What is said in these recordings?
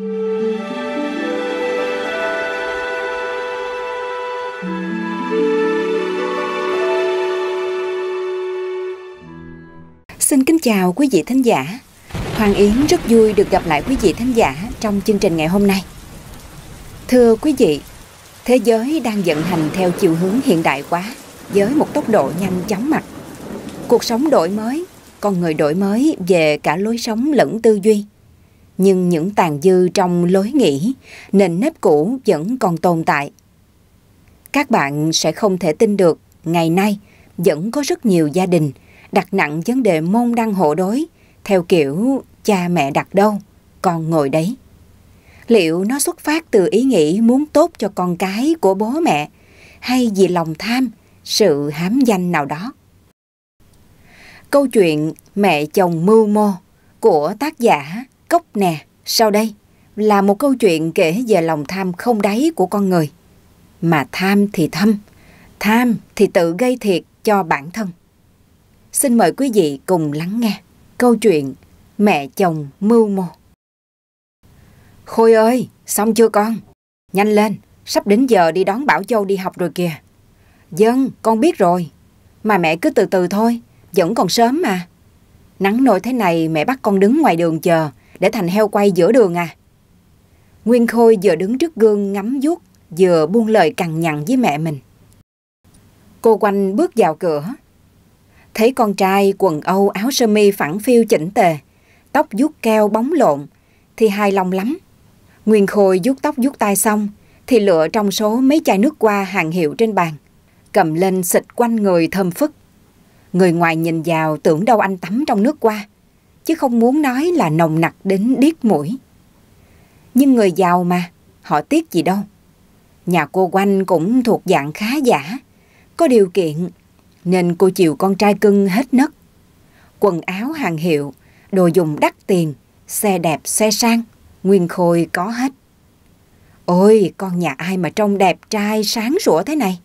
Xin kính chào quý vị thính giả. Hoàng Yến rất vui được gặp lại quý vị thính giả trong chương trình ngày hôm nay. Thưa quý vị, thế giới đang vận hành theo chiều hướng hiện đại quá với một tốc độ nhanh chóng mặt. Cuộc sống đổi mới, con người đổi mới về cả lối sống lẫn tư duy nhưng những tàn dư trong lối nghĩ, nền nếp cũ vẫn còn tồn tại. Các bạn sẽ không thể tin được, ngày nay vẫn có rất nhiều gia đình đặt nặng vấn đề môn đăng hộ đối theo kiểu cha mẹ đặt đâu, con ngồi đấy. Liệu nó xuất phát từ ý nghĩ muốn tốt cho con cái của bố mẹ hay vì lòng tham, sự hám danh nào đó? Câu chuyện Mẹ chồng mưu mô của tác giả cốc nè. Sau đây là một câu chuyện kể về lòng tham không đáy của con người. Mà tham thì thâm, tham thì tự gây thiệt cho bản thân. Xin mời quý vị cùng lắng nghe câu chuyện Mẹ chồng mưu mô. Khôi ơi, xong chưa con? Nhanh lên, sắp đến giờ đi đón Bảo Châu đi học rồi kìa. Dân, con biết rồi. Mà mẹ cứ từ từ thôi, vẫn còn sớm mà. Nắng nổi thế này mẹ bắt con đứng ngoài đường chờ, để thành heo quay giữa đường à? Nguyên Khôi vừa đứng trước gương ngắm vuốt, vừa buông lời cằn nhằn với mẹ mình. Cô quanh bước vào cửa. Thấy con trai quần âu áo sơ mi phẳng phiu chỉnh tề, tóc vuốt keo bóng lộn, thì hài lòng lắm. Nguyên Khôi vuốt tóc vuốt tay xong, thì lựa trong số mấy chai nước qua hàng hiệu trên bàn, cầm lên xịt quanh người thơm phức. Người ngoài nhìn vào tưởng đâu anh tắm trong nước qua, chứ không muốn nói là nồng nặc đến điếc mũi. Nhưng người giàu mà, họ tiếc gì đâu. Nhà cô Quanh cũng thuộc dạng khá giả, có điều kiện, nên cô chiều con trai cưng hết nấc. Quần áo hàng hiệu, đồ dùng đắt tiền, xe đẹp xe sang, nguyên khôi có hết. Ôi, con nhà ai mà trông đẹp trai sáng sủa thế này?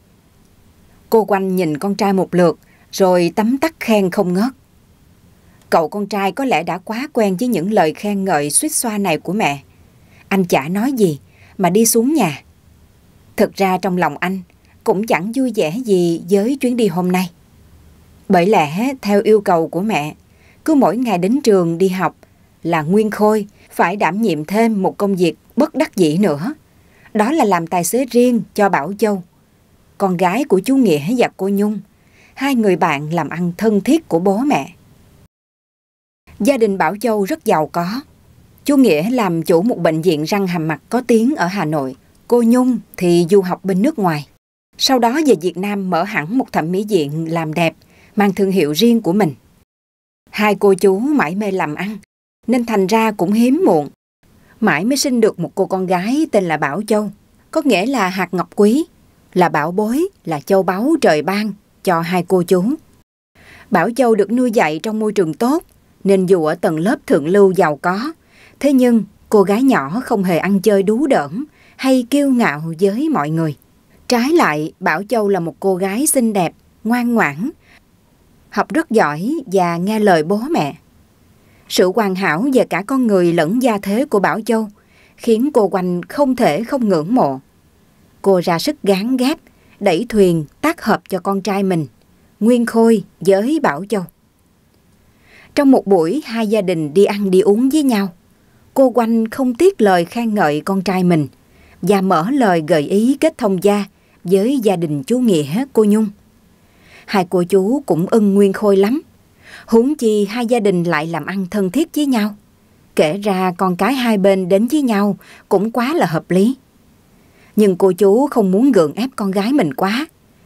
Cô Quanh nhìn con trai một lượt, rồi tắm tắc khen không ngớt. Cậu con trai có lẽ đã quá quen với những lời khen ngợi suýt xoa này của mẹ. Anh chả nói gì mà đi xuống nhà. Thực ra trong lòng anh cũng chẳng vui vẻ gì với chuyến đi hôm nay. Bởi lẽ theo yêu cầu của mẹ, cứ mỗi ngày đến trường đi học là Nguyên Khôi phải đảm nhiệm thêm một công việc bất đắc dĩ nữa. Đó là làm tài xế riêng cho Bảo Châu, con gái của chú Nghĩa và cô Nhung, hai người bạn làm ăn thân thiết của bố mẹ. Gia đình Bảo Châu rất giàu có. Chú Nghĩa làm chủ một bệnh viện răng hàm mặt có tiếng ở Hà Nội. Cô Nhung thì du học bên nước ngoài. Sau đó về Việt Nam mở hẳn một thẩm mỹ viện làm đẹp, mang thương hiệu riêng của mình. Hai cô chú mãi mê làm ăn, nên thành ra cũng hiếm muộn. Mãi mới sinh được một cô con gái tên là Bảo Châu, có nghĩa là hạt ngọc quý, là bảo bối, là châu báu trời ban cho hai cô chú. Bảo Châu được nuôi dạy trong môi trường tốt, nên dù ở tầng lớp thượng lưu giàu có, thế nhưng cô gái nhỏ không hề ăn chơi đú đỡn hay kiêu ngạo với mọi người. Trái lại, Bảo Châu là một cô gái xinh đẹp, ngoan ngoãn, học rất giỏi và nghe lời bố mẹ. Sự hoàn hảo về cả con người lẫn gia thế của Bảo Châu khiến cô Quanh không thể không ngưỡng mộ. Cô ra sức gán ghép, đẩy thuyền tác hợp cho con trai mình, Nguyên Khôi với Bảo Châu. Trong một buổi, hai gia đình đi ăn đi uống với nhau. Cô Quanh không tiếc lời khen ngợi con trai mình và mở lời gợi ý kết thông gia với gia đình chú Nghĩa, cô Nhung. Hai cô chú cũng ưng nguyên khôi lắm. Huống chi hai gia đình lại làm ăn thân thiết với nhau. Kể ra con cái hai bên đến với nhau cũng quá là hợp lý. Nhưng cô chú không muốn gượng ép con gái mình quá,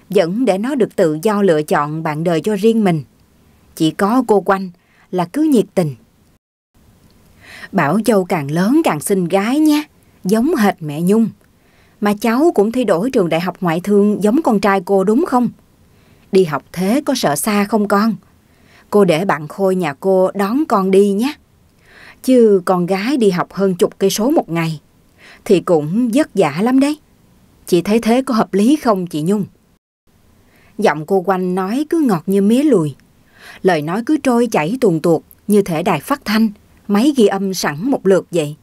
vẫn để nó được tự do lựa chọn bạn đời cho riêng mình. Chỉ có cô Quanh là cứ nhiệt tình. Bảo Châu càng lớn càng xinh gái nha, giống hệt mẹ Nhung. Mà cháu cũng thi đổi trường đại học ngoại thương giống con trai cô đúng không? Đi học thế có sợ xa không con? Cô để bạn Khôi nhà cô đón con đi nhé. Chứ con gái đi học hơn chục cây số một ngày thì cũng vất vả lắm đấy. Chị thấy thế có hợp lý không chị Nhung? Giọng cô Quanh nói cứ ngọt như mía lùi lời nói cứ trôi chảy tuồn tuột như thể đài phát thanh, máy ghi âm sẵn một lượt vậy.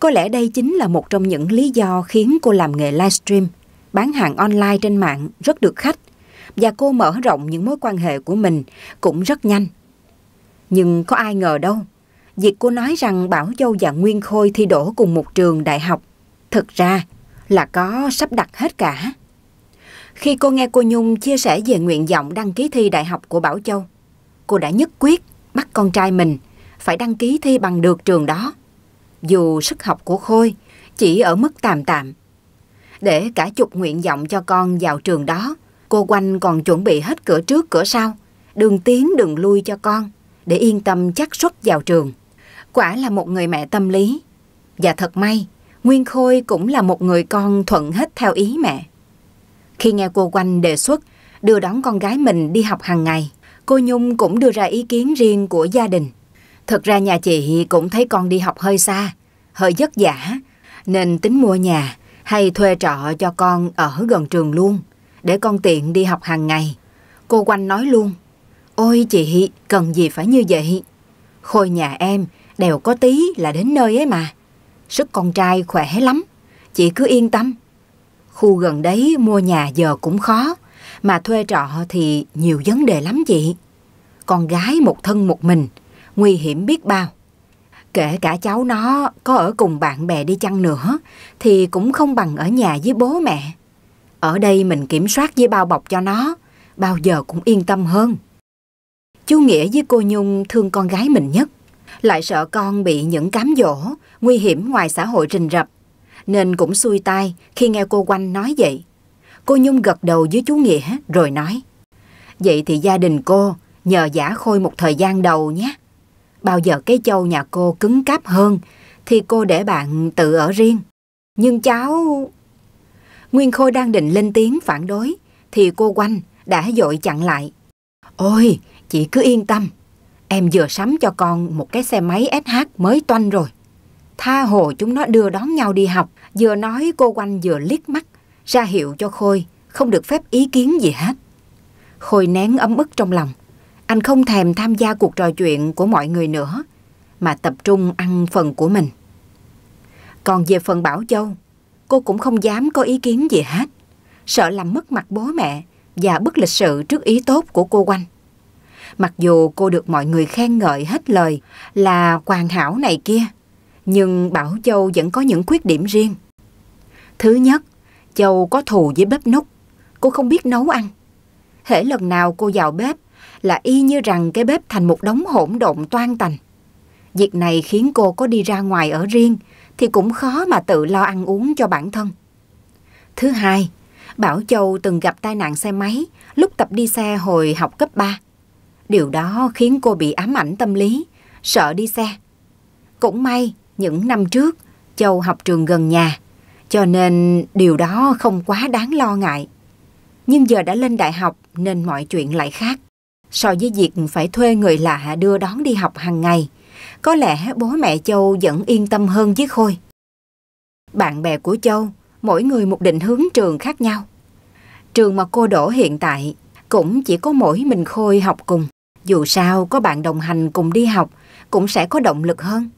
Có lẽ đây chính là một trong những lý do khiến cô làm nghề livestream, bán hàng online trên mạng rất được khách và cô mở rộng những mối quan hệ của mình cũng rất nhanh. Nhưng có ai ngờ đâu, việc cô nói rằng Bảo Châu và Nguyên Khôi thi đổ cùng một trường đại học, thực ra là có sắp đặt hết cả. Khi cô nghe cô Nhung chia sẻ về nguyện vọng đăng ký thi đại học của Bảo Châu, cô đã nhất quyết bắt con trai mình phải đăng ký thi bằng được trường đó. Dù sức học của Khôi chỉ ở mức tạm tạm. Để cả chục nguyện vọng cho con vào trường đó, cô Quanh còn chuẩn bị hết cửa trước cửa sau, đường tiến đường lui cho con, để yên tâm chắc suất vào trường. Quả là một người mẹ tâm lý. Và thật may, Nguyên Khôi cũng là một người con thuận hết theo ý mẹ. Khi nghe cô Quanh đề xuất đưa đón con gái mình đi học hàng ngày, Cô Nhung cũng đưa ra ý kiến riêng của gia đình. Thật ra nhà chị cũng thấy con đi học hơi xa, hơi vất vả, nên tính mua nhà hay thuê trọ cho con ở gần trường luôn, để con tiện đi học hàng ngày. Cô Quanh nói luôn, ôi chị, cần gì phải như vậy? Khôi nhà em đều có tí là đến nơi ấy mà. Sức con trai khỏe lắm, chị cứ yên tâm. Khu gần đấy mua nhà giờ cũng khó, mà thuê trọ thì nhiều vấn đề lắm chị. Con gái một thân một mình, nguy hiểm biết bao. Kể cả cháu nó có ở cùng bạn bè đi chăng nữa thì cũng không bằng ở nhà với bố mẹ. Ở đây mình kiểm soát với bao bọc cho nó, bao giờ cũng yên tâm hơn. Chú Nghĩa với cô Nhung thương con gái mình nhất, lại sợ con bị những cám dỗ, nguy hiểm ngoài xã hội rình rập. Nên cũng xui tai khi nghe cô Quanh nói vậy. Cô Nhung gật đầu với chú Nghĩa rồi nói Vậy thì gia đình cô nhờ giả khôi một thời gian đầu nhé. Bao giờ cái châu nhà cô cứng cáp hơn thì cô để bạn tự ở riêng. Nhưng cháu... Nguyên Khôi đang định lên tiếng phản đối thì cô Quanh đã dội chặn lại. Ôi, chị cứ yên tâm. Em vừa sắm cho con một cái xe máy SH mới toanh rồi. Tha hồ chúng nó đưa đón nhau đi học. Vừa nói cô Quanh vừa liếc mắt ra hiệu cho Khôi không được phép ý kiến gì hết. Khôi nén ấm ức trong lòng. Anh không thèm tham gia cuộc trò chuyện của mọi người nữa, mà tập trung ăn phần của mình. Còn về phần Bảo Châu, cô cũng không dám có ý kiến gì hết, sợ làm mất mặt bố mẹ và bất lịch sự trước ý tốt của cô Quanh. Mặc dù cô được mọi người khen ngợi hết lời là hoàn hảo này kia, nhưng Bảo Châu vẫn có những khuyết điểm riêng. Thứ nhất, Châu có thù với bếp nút, cô không biết nấu ăn. Hễ lần nào cô vào bếp là y như rằng cái bếp thành một đống hỗn độn toan tành. Việc này khiến cô có đi ra ngoài ở riêng thì cũng khó mà tự lo ăn uống cho bản thân. Thứ hai, Bảo Châu từng gặp tai nạn xe máy lúc tập đi xe hồi học cấp 3. Điều đó khiến cô bị ám ảnh tâm lý, sợ đi xe. Cũng may, những năm trước, Châu học trường gần nhà, cho nên điều đó không quá đáng lo ngại. Nhưng giờ đã lên đại học nên mọi chuyện lại khác. So với việc phải thuê người lạ đưa đón đi học hàng ngày, có lẽ bố mẹ Châu vẫn yên tâm hơn với Khôi. Bạn bè của Châu, mỗi người một định hướng trường khác nhau. Trường mà cô đổ hiện tại cũng chỉ có mỗi mình Khôi học cùng. Dù sao có bạn đồng hành cùng đi học cũng sẽ có động lực hơn.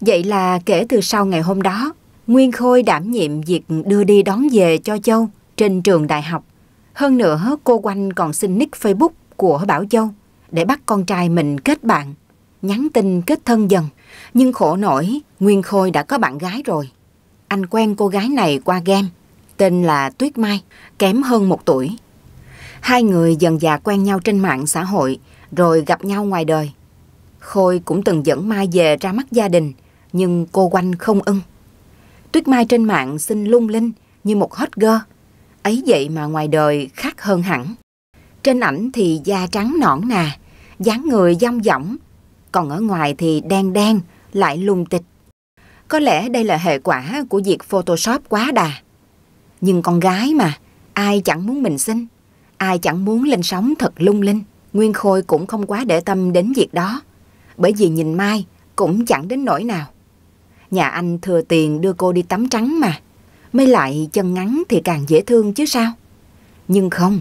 Vậy là kể từ sau ngày hôm đó, Nguyên Khôi đảm nhiệm việc đưa đi đón về cho Châu trên trường đại học. Hơn nữa, cô Quanh còn xin nick Facebook của Bảo Châu để bắt con trai mình kết bạn, nhắn tin kết thân dần. Nhưng khổ nổi, Nguyên Khôi đã có bạn gái rồi. Anh quen cô gái này qua game, tên là Tuyết Mai, kém hơn một tuổi. Hai người dần dà quen nhau trên mạng xã hội, rồi gặp nhau ngoài đời. Khôi cũng từng dẫn Mai về ra mắt gia đình, nhưng cô Quanh không ưng. Tuyết Mai trên mạng xinh lung linh như một hot girl. Ấy vậy mà ngoài đời khác hơn hẳn. Trên ảnh thì da trắng nõn nà, dáng người dong dỏng, còn ở ngoài thì đen đen, lại lung tịch. Có lẽ đây là hệ quả của việc Photoshop quá đà. Nhưng con gái mà, ai chẳng muốn mình xinh, ai chẳng muốn lên sóng thật lung linh. Nguyên Khôi cũng không quá để tâm đến việc đó, bởi vì nhìn Mai cũng chẳng đến nỗi nào. Nhà anh thừa tiền đưa cô đi tắm trắng mà. Mới lại chân ngắn thì càng dễ thương chứ sao. Nhưng không,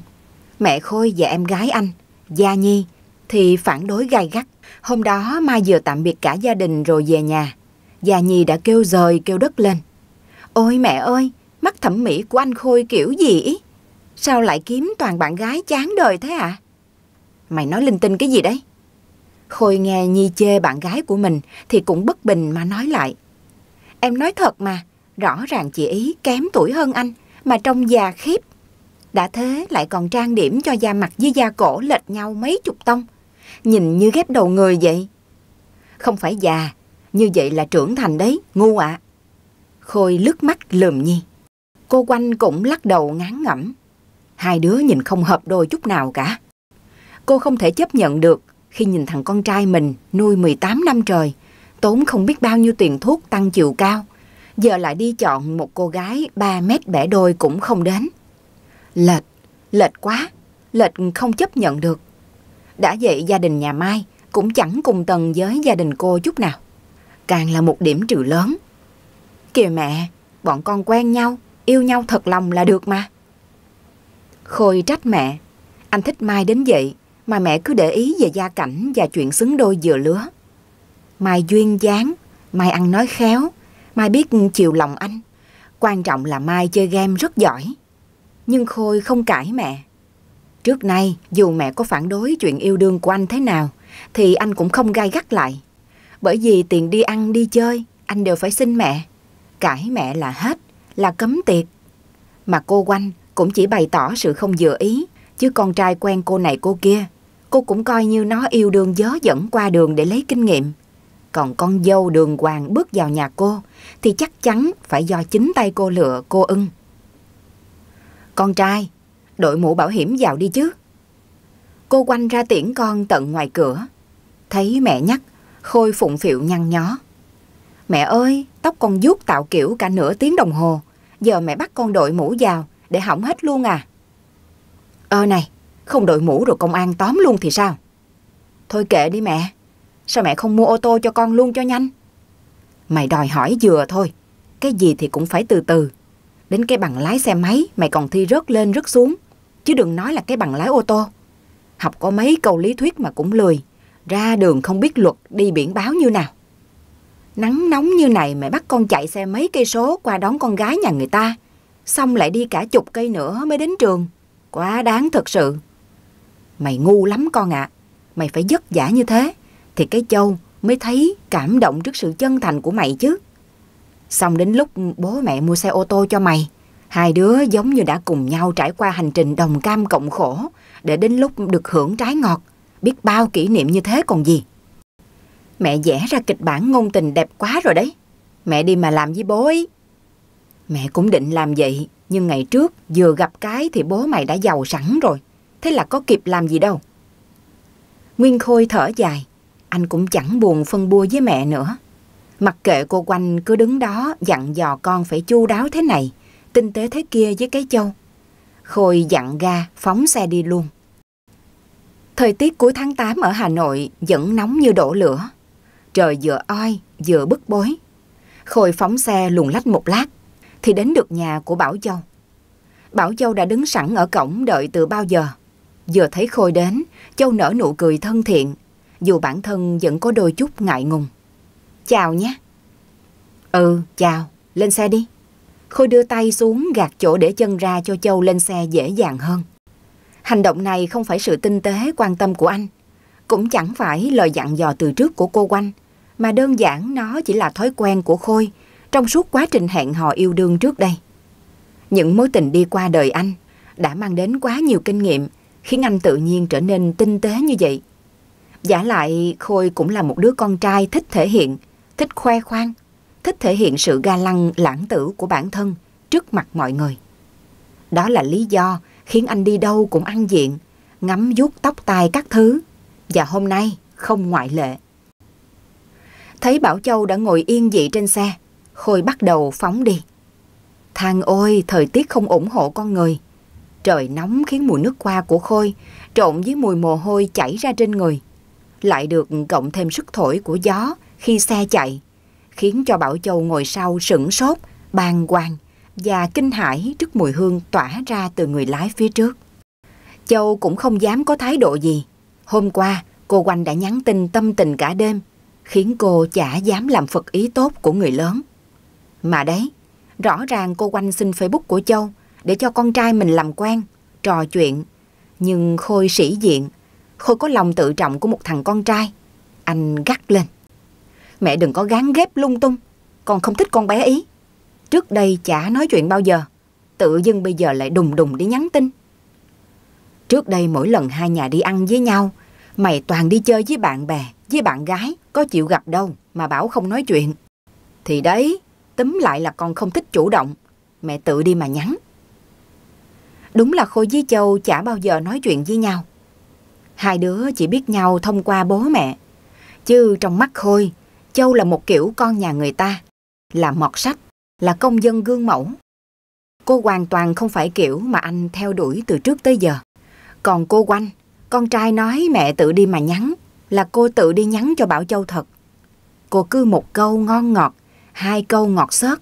mẹ Khôi và em gái anh, Gia Nhi, thì phản đối gai gắt. Hôm đó Mai vừa tạm biệt cả gia đình rồi về nhà. Gia Nhi đã kêu rời kêu đất lên. Ôi mẹ ơi, mắt thẩm mỹ của anh Khôi kiểu gì ý? Sao lại kiếm toàn bạn gái chán đời thế ạ? À? Mày nói linh tinh cái gì đấy? Khôi nghe Nhi chê bạn gái của mình thì cũng bất bình mà nói lại. Em nói thật mà, rõ ràng chị ý kém tuổi hơn anh, mà trông già khiếp. Đã thế lại còn trang điểm cho da mặt với da cổ lệch nhau mấy chục tông. Nhìn như ghép đầu người vậy. Không phải già, như vậy là trưởng thành đấy, ngu ạ. À. Khôi lướt mắt lườm nhi. Cô quanh cũng lắc đầu ngán ngẩm. Hai đứa nhìn không hợp đôi chút nào cả. Cô không thể chấp nhận được khi nhìn thằng con trai mình nuôi 18 năm trời tốn không biết bao nhiêu tiền thuốc tăng chiều cao, giờ lại đi chọn một cô gái 3 mét bẻ đôi cũng không đến. Lệch, lệch quá, lệch không chấp nhận được. Đã vậy gia đình nhà Mai cũng chẳng cùng tầng với gia đình cô chút nào. Càng là một điểm trừ lớn. Kìa mẹ, bọn con quen nhau, yêu nhau thật lòng là được mà. Khôi trách mẹ, anh thích Mai đến vậy mà mẹ cứ để ý về gia cảnh và chuyện xứng đôi dừa lứa. Mai duyên dáng, Mai ăn nói khéo, Mai biết chiều lòng anh. Quan trọng là Mai chơi game rất giỏi. Nhưng Khôi không cãi mẹ. Trước nay, dù mẹ có phản đối chuyện yêu đương của anh thế nào, thì anh cũng không gai gắt lại. Bởi vì tiền đi ăn, đi chơi, anh đều phải xin mẹ. Cãi mẹ là hết, là cấm tiệc. Mà cô Quanh cũng chỉ bày tỏ sự không vừa ý, chứ con trai quen cô này cô kia, cô cũng coi như nó yêu đương dớ dẫn qua đường để lấy kinh nghiệm. Còn con dâu đường hoàng bước vào nhà cô thì chắc chắn phải do chính tay cô lựa cô ưng. Con trai, đội mũ bảo hiểm vào đi chứ. Cô quanh ra tiễn con tận ngoài cửa. Thấy mẹ nhắc, Khôi phụng phịu nhăn nhó. Mẹ ơi, tóc con vuốt tạo kiểu cả nửa tiếng đồng hồ. Giờ mẹ bắt con đội mũ vào để hỏng hết luôn à. Ơ ờ này, không đội mũ rồi công an tóm luôn thì sao? Thôi kệ đi mẹ, Sao mẹ không mua ô tô cho con luôn cho nhanh? Mày đòi hỏi vừa thôi. Cái gì thì cũng phải từ từ. Đến cái bằng lái xe máy mày còn thi rớt lên rớt xuống. Chứ đừng nói là cái bằng lái ô tô. Học có mấy câu lý thuyết mà cũng lười. Ra đường không biết luật, đi biển báo như nào. Nắng nóng như này mẹ bắt con chạy xe mấy cây số qua đón con gái nhà người ta. Xong lại đi cả chục cây nữa mới đến trường. Quá đáng thật sự. Mày ngu lắm con ạ. À. Mày phải vất giả như thế thì cái châu mới thấy cảm động trước sự chân thành của mày chứ. Xong đến lúc bố mẹ mua xe ô tô cho mày, hai đứa giống như đã cùng nhau trải qua hành trình đồng cam cộng khổ để đến lúc được hưởng trái ngọt, biết bao kỷ niệm như thế còn gì. Mẹ vẽ ra kịch bản ngôn tình đẹp quá rồi đấy. Mẹ đi mà làm với bố ấy. Mẹ cũng định làm vậy, nhưng ngày trước vừa gặp cái thì bố mày đã giàu sẵn rồi. Thế là có kịp làm gì đâu. Nguyên Khôi thở dài, anh cũng chẳng buồn phân bua với mẹ nữa. Mặc kệ cô quanh cứ đứng đó dặn dò con phải chu đáo thế này, tinh tế thế kia với cái châu. Khôi dặn ga, phóng xe đi luôn. Thời tiết cuối tháng 8 ở Hà Nội vẫn nóng như đổ lửa. Trời vừa oi, vừa bức bối. Khôi phóng xe luồn lách một lát, thì đến được nhà của Bảo Châu. Bảo Châu đã đứng sẵn ở cổng đợi từ bao giờ. Vừa thấy Khôi đến, Châu nở nụ cười thân thiện, dù bản thân vẫn có đôi chút ngại ngùng. Chào nhé. Ừ, chào, lên xe đi. Khôi đưa tay xuống gạt chỗ để chân ra cho Châu lên xe dễ dàng hơn. Hành động này không phải sự tinh tế quan tâm của anh, cũng chẳng phải lời dặn dò từ trước của cô Quanh, mà đơn giản nó chỉ là thói quen của Khôi trong suốt quá trình hẹn hò yêu đương trước đây. Những mối tình đi qua đời anh đã mang đến quá nhiều kinh nghiệm khiến anh tự nhiên trở nên tinh tế như vậy. Giả lại Khôi cũng là một đứa con trai thích thể hiện, thích khoe khoang, thích thể hiện sự ga lăng lãng tử của bản thân trước mặt mọi người. Đó là lý do khiến anh đi đâu cũng ăn diện, ngắm vuốt tóc tai các thứ. Và hôm nay không ngoại lệ. Thấy Bảo Châu đã ngồi yên dị trên xe, Khôi bắt đầu phóng đi. Thang ôi, thời tiết không ủng hộ con người. Trời nóng khiến mùi nước hoa của Khôi trộn với mùi mồ hôi chảy ra trên người lại được cộng thêm sức thổi của gió khi xe chạy, khiến cho Bảo Châu ngồi sau sững sốt, bàng hoàng và kinh hãi trước mùi hương tỏa ra từ người lái phía trước. Châu cũng không dám có thái độ gì. Hôm qua, cô Quanh đã nhắn tin tâm tình cả đêm, khiến cô chả dám làm phật ý tốt của người lớn. Mà đấy, rõ ràng cô Quanh xin Facebook của Châu để cho con trai mình làm quen, trò chuyện. Nhưng Khôi sĩ diện, Khôi có lòng tự trọng của một thằng con trai. Anh gắt lên. Mẹ đừng có gán ghép lung tung. Con không thích con bé ý. Trước đây chả nói chuyện bao giờ. Tự dưng bây giờ lại đùng đùng đi nhắn tin. Trước đây mỗi lần hai nhà đi ăn với nhau, mày toàn đi chơi với bạn bè, với bạn gái, có chịu gặp đâu mà bảo không nói chuyện. Thì đấy, tấm lại là con không thích chủ động, mẹ tự đi mà nhắn. Đúng là Khôi với Châu chả bao giờ nói chuyện với nhau. Hai đứa chỉ biết nhau thông qua bố mẹ. Chứ trong mắt Khôi, Châu là một kiểu con nhà người ta, là mọt sách, là công dân gương mẫu. Cô hoàn toàn không phải kiểu mà anh theo đuổi từ trước tới giờ. Còn cô Quanh, con trai nói mẹ tự đi mà nhắn, là cô tự đi nhắn cho Bảo Châu thật. Cô cứ một câu ngon ngọt, hai câu ngọt xớt.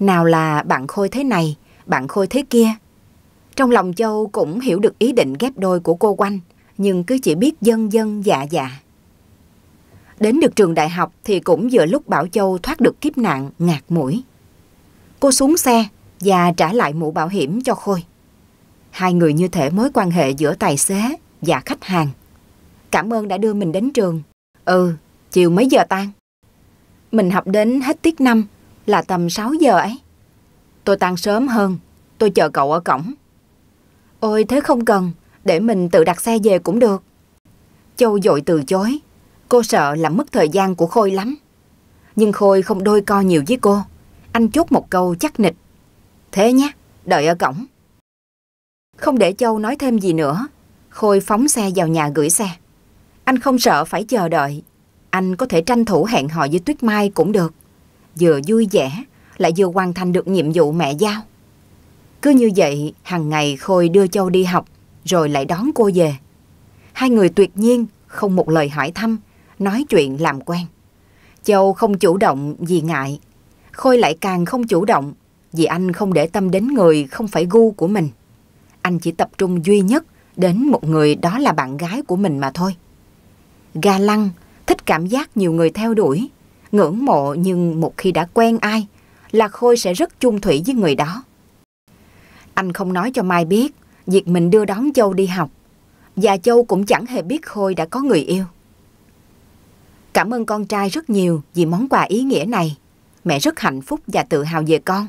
Nào là bạn Khôi thế này, bạn Khôi thế kia. Trong lòng Châu cũng hiểu được ý định ghép đôi của cô Quanh nhưng cứ chỉ biết dân dân dạ dạ. Đến được trường đại học thì cũng vừa lúc Bảo Châu thoát được kiếp nạn ngạt mũi. Cô xuống xe và trả lại mũ bảo hiểm cho Khôi. Hai người như thể mối quan hệ giữa tài xế và khách hàng. Cảm ơn đã đưa mình đến trường. Ừ, chiều mấy giờ tan? Mình học đến hết tiết năm là tầm 6 giờ ấy. Tôi tan sớm hơn, tôi chờ cậu ở cổng. Ôi thế không cần, để mình tự đặt xe về cũng được. Châu dội từ chối, cô sợ làm mất thời gian của Khôi lắm. Nhưng Khôi không đôi co nhiều với cô, anh chốt một câu chắc nịch. Thế nhé, đợi ở cổng. Không để Châu nói thêm gì nữa, Khôi phóng xe vào nhà gửi xe. Anh không sợ phải chờ đợi, anh có thể tranh thủ hẹn hò với Tuyết Mai cũng được. Vừa vui vẻ, lại vừa hoàn thành được nhiệm vụ mẹ giao. Cứ như vậy, hàng ngày Khôi đưa Châu đi học, rồi lại đón cô về. Hai người tuyệt nhiên không một lời hỏi thăm, nói chuyện làm quen. Châu không chủ động vì ngại, Khôi lại càng không chủ động vì anh không để tâm đến người không phải gu của mình. Anh chỉ tập trung duy nhất đến một người đó là bạn gái của mình mà thôi. Ga lăng, thích cảm giác nhiều người theo đuổi, ngưỡng mộ nhưng một khi đã quen ai là Khôi sẽ rất chung thủy với người đó. Anh không nói cho Mai biết việc mình đưa đón Châu đi học và Châu cũng chẳng hề biết Khôi đã có người yêu. Cảm ơn con trai rất nhiều vì món quà ý nghĩa này. Mẹ rất hạnh phúc và tự hào về con.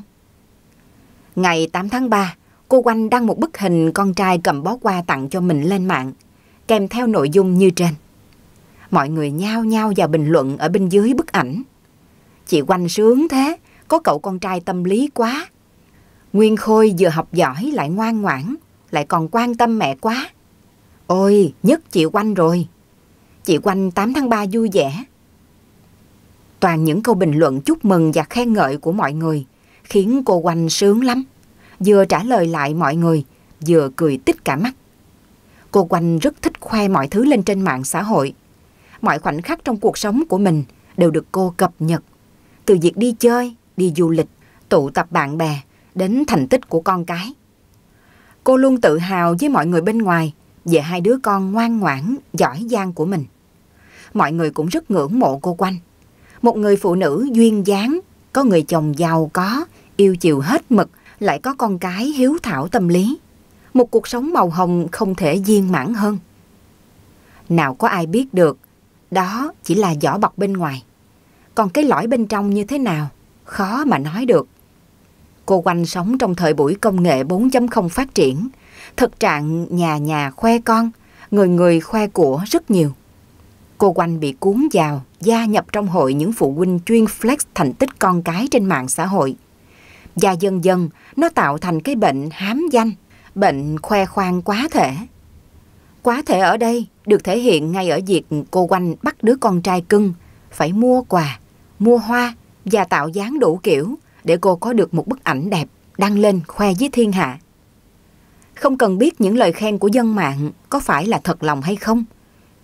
Ngày 8 tháng 3, cô Oanh đăng một bức hình con trai cầm bó hoa tặng cho mình lên mạng, kèm theo nội dung như trên. Mọi người nhao nhao vào bình luận ở bên dưới bức ảnh. Chị Oanh sướng thế, có cậu con trai tâm lý quá. Nguyên Khôi vừa học giỏi lại ngoan ngoãn, lại còn quan tâm mẹ quá. Ôi, nhất chị Quanh rồi. Chị Quanh 8 tháng 3 vui vẻ. Toàn những câu bình luận chúc mừng và khen ngợi của mọi người khiến cô Quanh sướng lắm. Vừa trả lời lại mọi người, vừa cười tích cả mắt. Cô Quanh rất thích khoe mọi thứ lên trên mạng xã hội. Mọi khoảnh khắc trong cuộc sống của mình đều được cô cập nhật. Từ việc đi chơi, đi du lịch, tụ tập bạn bè, đến thành tích của con cái. Cô luôn tự hào với mọi người bên ngoài về hai đứa con ngoan ngoãn, giỏi giang của mình. Mọi người cũng rất ngưỡng mộ cô quanh. Một người phụ nữ duyên dáng, có người chồng giàu có, yêu chiều hết mực, lại có con cái hiếu thảo tâm lý. Một cuộc sống màu hồng không thể viên mãn hơn. Nào có ai biết được, đó chỉ là vỏ bọc bên ngoài. Còn cái lõi bên trong như thế nào, khó mà nói được. Cô quanh sống trong thời buổi công nghệ 4.0 phát triển. Thực trạng nhà nhà khoe con, người người khoe của rất nhiều. Cô quanh bị cuốn vào, gia nhập trong hội những phụ huynh chuyên flex thành tích con cái trên mạng xã hội. Và dần dần, nó tạo thành cái bệnh hám danh, bệnh khoe khoang quá thể. Quá thể ở đây được thể hiện ngay ở việc cô quanh bắt đứa con trai cưng, phải mua quà, mua hoa và tạo dáng đủ kiểu để cô có được một bức ảnh đẹp đăng lên khoe với thiên hạ. Không cần biết những lời khen của dân mạng có phải là thật lòng hay không.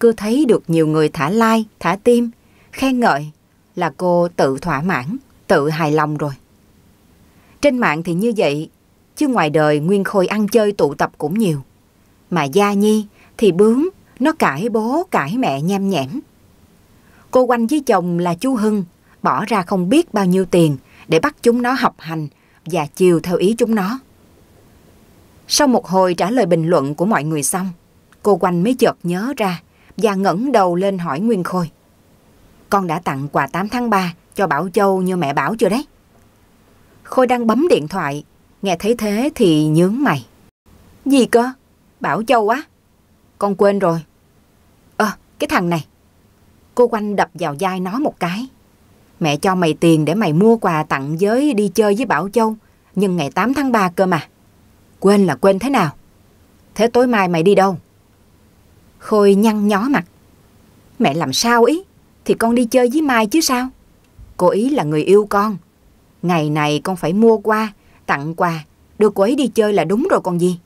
Cứ thấy được nhiều người thả like, thả tim, khen ngợi là cô tự thỏa mãn, tự hài lòng rồi. Trên mạng thì như vậy, chứ ngoài đời Nguyên Khôi ăn chơi tụ tập cũng nhiều. Mà Gia Nhi thì bướng, nó cãi bố, cãi mẹ nham nhẽm. Cô quanh với chồng là chú Hưng, bỏ ra không biết bao nhiêu tiền để bắt chúng nó học hành và chiều theo ý chúng nó. Sau một hồi trả lời bình luận của mọi người xong, cô Quanh mới chợt nhớ ra và ngẩng đầu lên hỏi Nguyên Khôi. Con đã tặng quà 8 tháng 3 cho Bảo Châu như mẹ bảo chưa đấy? Khôi đang bấm điện thoại, nghe thấy thế thì nhướng mày. Gì cơ? Bảo Châu á? Con quên rồi. Ơ, ờ, à, cái thằng này. Cô Quanh đập vào vai nó một cái. Mẹ cho mày tiền để mày mua quà tặng giới đi chơi với Bảo Châu. Nhưng ngày 8 tháng 3 cơ mà. Quên là quên thế nào? Thế tối mai mày đi đâu? Khôi nhăn nhó mặt. Mẹ làm sao ý? Thì con đi chơi với Mai chứ sao? Cô ý là người yêu con. Ngày này con phải mua qua, tặng quà, đưa cô ấy đi chơi là đúng rồi còn gì.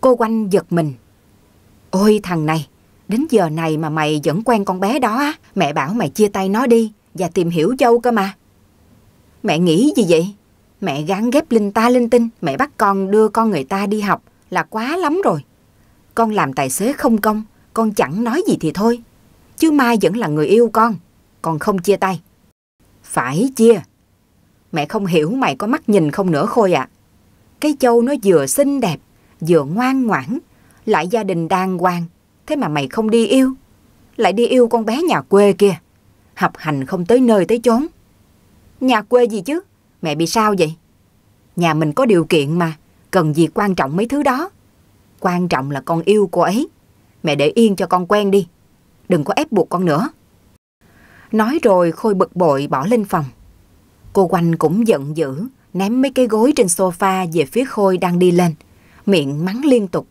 Cô quanh giật mình. Ôi thằng này, đến giờ này mà mày vẫn quen con bé đó á, mẹ bảo mày chia tay nó đi, và tìm hiểu châu cơ mà. Mẹ nghĩ gì vậy? Mẹ gán ghép linh ta linh tinh, mẹ bắt con đưa con người ta đi học là quá lắm rồi. Con làm tài xế không công, con chẳng nói gì thì thôi. Chứ Mai vẫn là người yêu con, còn không chia tay. Phải chia. Mẹ không hiểu mày có mắt nhìn không nữa Khôi ạ. À. Cái châu nó vừa xinh đẹp, vừa ngoan ngoãn, lại gia đình đàng hoàng, thế mà mày không đi yêu. Lại đi yêu con bé nhà quê kia học hành không tới nơi tới chốn. Nhà quê gì chứ? Mẹ bị sao vậy? Nhà mình có điều kiện mà, cần gì quan trọng mấy thứ đó. Quan trọng là con yêu cô ấy. Mẹ để yên cho con quen đi. Đừng có ép buộc con nữa. Nói rồi Khôi bực bội bỏ lên phòng. Cô Quanh cũng giận dữ, ném mấy cái gối trên sofa về phía Khôi đang đi lên. Miệng mắng liên tục.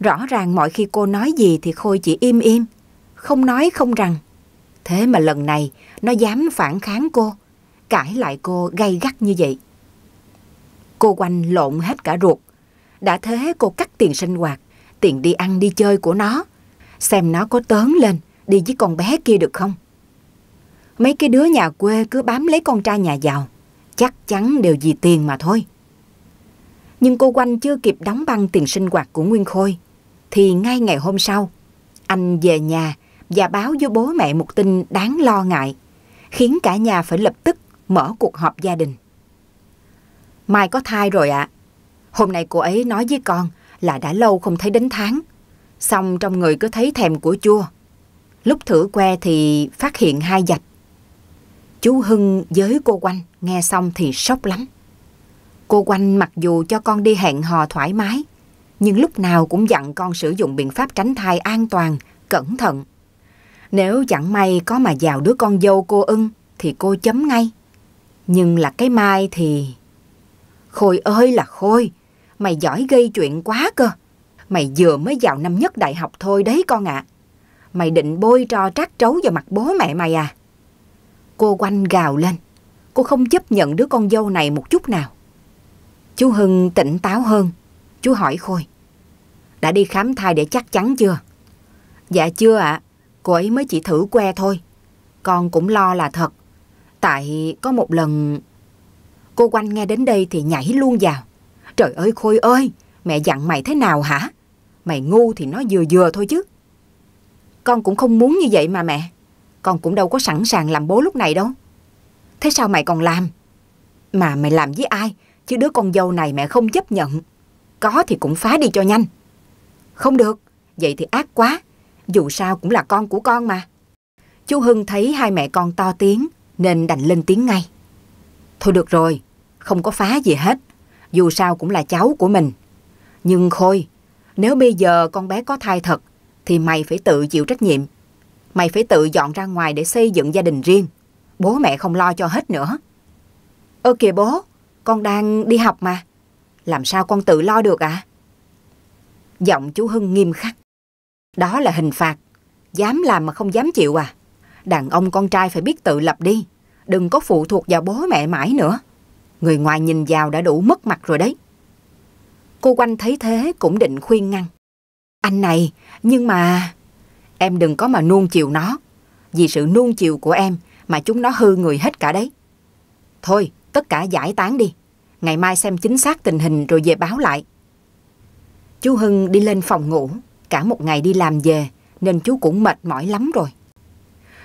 Rõ ràng mọi khi cô nói gì thì Khôi chỉ im im, không nói không rằng. Thế mà lần này nó dám phản kháng cô, cãi lại cô gay gắt như vậy. Cô quanh lộn hết cả ruột. Đã thế cô cắt tiền sinh hoạt, tiền đi ăn đi chơi của nó. Xem nó có tớn lên, đi với con bé kia được không? Mấy cái đứa nhà quê cứ bám lấy con trai nhà giàu, chắc chắn đều vì tiền mà thôi. Nhưng cô quanh chưa kịp đóng băng tiền sinh hoạt của Nguyên Khôi, thì ngay ngày hôm sau, anh về nhà và báo với bố mẹ một tin đáng lo ngại, khiến cả nhà phải lập tức mở cuộc họp gia đình. Mai có thai rồi ạ. À. Hôm nay cô ấy nói với con là đã lâu không thấy đến tháng. Xong trong người cứ thấy thèm của chua. Lúc thử que thì phát hiện hai dạch. Chú Hưng với cô Quanh nghe xong thì sốc lắm. Cô Quanh mặc dù cho con đi hẹn hò thoải mái, nhưng lúc nào cũng dặn con sử dụng biện pháp tránh thai an toàn, cẩn thận. Nếu chẳng may có mà vào đứa con dâu cô ưng thì cô chấm ngay. Nhưng là cái mai thì... Khôi ơi là Khôi, mày giỏi gây chuyện quá cơ. Mày vừa mới vào năm nhất đại học thôi đấy con ạ. À. Mày định bôi trò trát trấu vào mặt bố mẹ mày à? Cô quanh gào lên. Cô không chấp nhận đứa con dâu này một chút nào. Chú Hưng tỉnh táo hơn. Chú hỏi Khôi. Đã đi khám thai để chắc chắn chưa? Dạ chưa ạ. À cô ấy mới chỉ thử que thôi. Con cũng lo là thật. Tại có một lần... Cô quanh nghe đến đây thì nhảy luôn vào. Trời ơi Khôi ơi, mẹ dặn mày thế nào hả? Mày ngu thì nói vừa vừa thôi chứ. Con cũng không muốn như vậy mà mẹ. Con cũng đâu có sẵn sàng làm bố lúc này đâu. Thế sao mày còn làm? Mà mày làm với ai? Chứ đứa con dâu này mẹ không chấp nhận. Có thì cũng phá đi cho nhanh. Không được, vậy thì ác quá dù sao cũng là con của con mà. Chú Hưng thấy hai mẹ con to tiếng, nên đành lên tiếng ngay. Thôi được rồi, không có phá gì hết, dù sao cũng là cháu của mình. Nhưng Khôi, nếu bây giờ con bé có thai thật, thì mày phải tự chịu trách nhiệm. Mày phải tự dọn ra ngoài để xây dựng gia đình riêng. Bố mẹ không lo cho hết nữa. Ơ kìa bố, con đang đi học mà. Làm sao con tự lo được ạ? À? Giọng chú Hưng nghiêm khắc. Đó là hình phạt. Dám làm mà không dám chịu à? Đàn ông con trai phải biết tự lập đi. Đừng có phụ thuộc vào bố mẹ mãi nữa. Người ngoài nhìn vào đã đủ mất mặt rồi đấy. Cô quanh thấy thế cũng định khuyên ngăn. Anh này, nhưng mà... Em đừng có mà nuông chiều nó. Vì sự nuông chiều của em mà chúng nó hư người hết cả đấy. Thôi, tất cả giải tán đi. Ngày mai xem chính xác tình hình rồi về báo lại. Chú Hưng đi lên phòng ngủ, Cả một ngày đi làm về nên chú cũng mệt mỏi lắm rồi.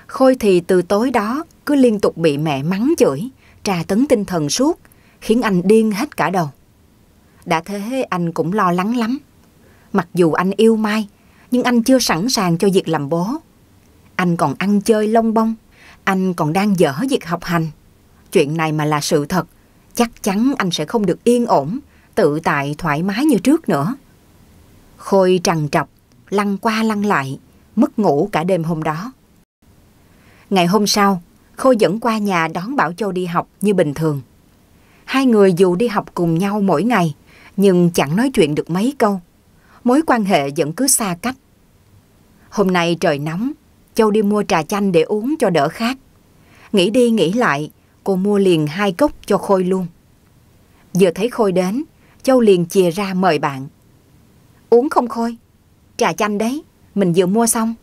Khôi thì từ tối đó cứ liên tục bị mẹ mắng chửi, trà tấn tinh thần suốt, khiến anh điên hết cả đầu. Đã thế anh cũng lo lắng lắm. Mặc dù anh yêu Mai, nhưng anh chưa sẵn sàng cho việc làm bố. Anh còn ăn chơi lông bông, anh còn đang dở việc học hành. Chuyện này mà là sự thật, chắc chắn anh sẽ không được yên ổn, tự tại thoải mái như trước nữa. Khôi trằn trọc, lăn qua lăn lại, mất ngủ cả đêm hôm đó. Ngày hôm sau, Khôi dẫn qua nhà đón Bảo Châu đi học như bình thường. Hai người dù đi học cùng nhau mỗi ngày, nhưng chẳng nói chuyện được mấy câu. Mối quan hệ vẫn cứ xa cách. Hôm nay trời nóng, Châu đi mua trà chanh để uống cho đỡ khát. Nghĩ đi nghĩ lại, cô mua liền hai cốc cho Khôi luôn. Giờ thấy Khôi đến, Châu liền chia ra mời bạn. Uống không Khôi? Trà chanh đấy, mình vừa mua xong.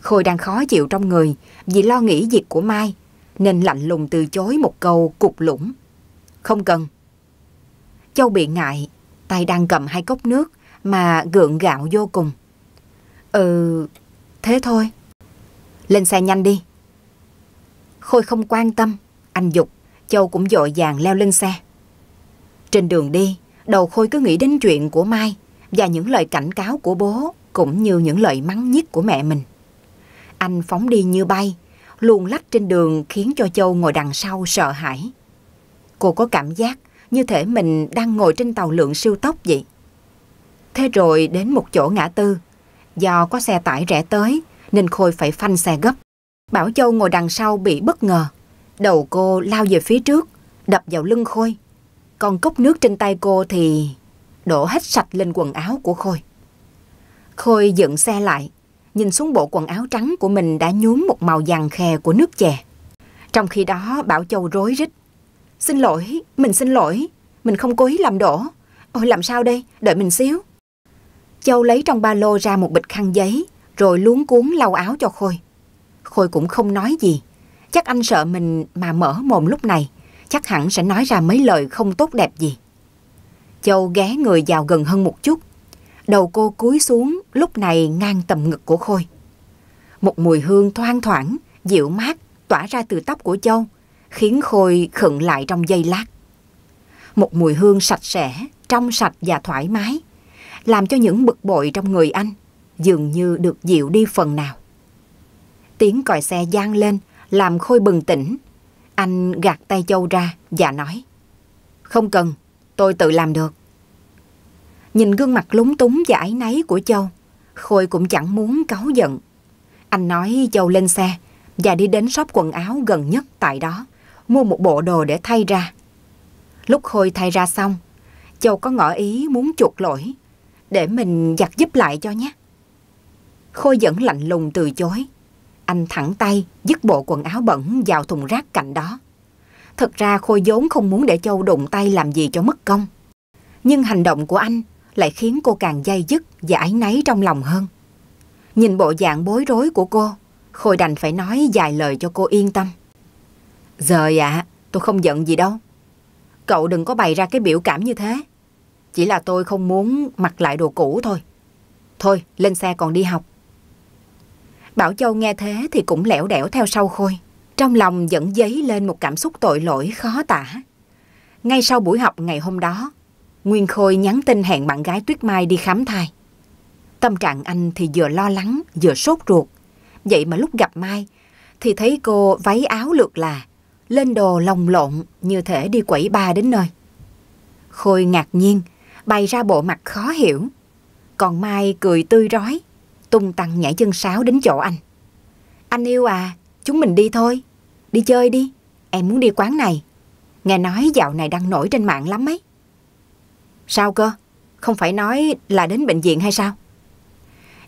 Khôi đang khó chịu trong người vì lo nghĩ việc của Mai, nên lạnh lùng từ chối một câu cục lũng. Không cần. Châu bị ngại, tay đang cầm hai cốc nước mà gượng gạo vô cùng. Ừ, thế thôi. Lên xe nhanh đi. Khôi không quan tâm, anh Dục, Châu cũng dội vàng leo lên xe. Trên đường đi, đầu Khôi cứ nghĩ đến chuyện của Mai và những lời cảnh cáo của bố cũng như những lời mắng nhất của mẹ mình. Anh phóng đi như bay, luồn lách trên đường khiến cho Châu ngồi đằng sau sợ hãi. Cô có cảm giác như thể mình đang ngồi trên tàu lượng siêu tốc vậy. Thế rồi đến một chỗ ngã tư, do có xe tải rẽ tới nên Khôi phải phanh xe gấp. Bảo Châu ngồi đằng sau bị bất ngờ, đầu cô lao về phía trước, đập vào lưng Khôi. Còn cốc nước trên tay cô thì đổ hết sạch lên quần áo của Khôi. Khôi dựng xe lại, nhìn xuống bộ quần áo trắng của mình đã nhuốm một màu vàng khè của nước chè. Trong khi đó Bảo Châu rối rít. Xin lỗi, mình xin lỗi, mình không cố ý làm đổ. Ôi làm sao đây, đợi mình xíu. Châu lấy trong ba lô ra một bịch khăn giấy, rồi luống cuốn lau áo cho Khôi. Khôi cũng không nói gì. Chắc anh sợ mình mà mở mồm lúc này, chắc hẳn sẽ nói ra mấy lời không tốt đẹp gì. Châu ghé người vào gần hơn một chút. Đầu cô cúi xuống lúc này ngang tầm ngực của Khôi. Một mùi hương thoang thoảng, dịu mát tỏa ra từ tóc của Châu, khiến Khôi khựng lại trong giây lát. Một mùi hương sạch sẽ, trong sạch và thoải mái, làm cho những bực bội trong người anh dường như được dịu đi phần nào. Tiếng còi xe gian lên, làm Khôi bừng tỉnh. Anh gạt tay Châu ra và nói, Không cần, Tôi tự làm được. Nhìn gương mặt lúng túng và ái náy của Châu, Khôi cũng chẳng muốn cáu giận. Anh nói Châu lên xe và đi đến shop quần áo gần nhất tại đó, mua một bộ đồ để thay ra. Lúc Khôi thay ra xong, Châu có ngỏ ý muốn chuộc lỗi, để mình giặt giúp lại cho nhé. Khôi vẫn lạnh lùng từ chối. Anh thẳng tay dứt bộ quần áo bẩn vào thùng rác cạnh đó. Thật ra Khôi vốn không muốn để Châu đụng tay làm gì cho mất công. Nhưng hành động của anh lại khiến cô càng dây dứt và áy náy trong lòng hơn. Nhìn bộ dạng bối rối của cô, Khôi đành phải nói vài lời cho cô yên tâm. giờ ạ, tôi không giận gì đâu. Cậu đừng có bày ra cái biểu cảm như thế. Chỉ là tôi không muốn mặc lại đồ cũ thôi. Thôi, lên xe còn đi học. Bảo Châu nghe thế thì cũng lẻo đẻo theo sau Khôi. Trong lòng vẫn dấy lên một cảm xúc tội lỗi khó tả. Ngay sau buổi học ngày hôm đó, Nguyên Khôi nhắn tin hẹn bạn gái Tuyết Mai đi khám thai. Tâm trạng anh thì vừa lo lắng, vừa sốt ruột. Vậy mà lúc gặp Mai, thì thấy cô váy áo lượt là, lên đồ lồng lộn như thể đi quẩy ba đến nơi. Khôi ngạc nhiên, bày ra bộ mặt khó hiểu. Còn Mai cười tươi rói, tung tăng nhảy chân sáo đến chỗ anh. Anh yêu à, Chúng mình đi thôi, đi chơi đi, em muốn đi quán này. Nghe nói dạo này đang nổi trên mạng lắm ấy. Sao cơ? Không phải nói là đến bệnh viện hay sao?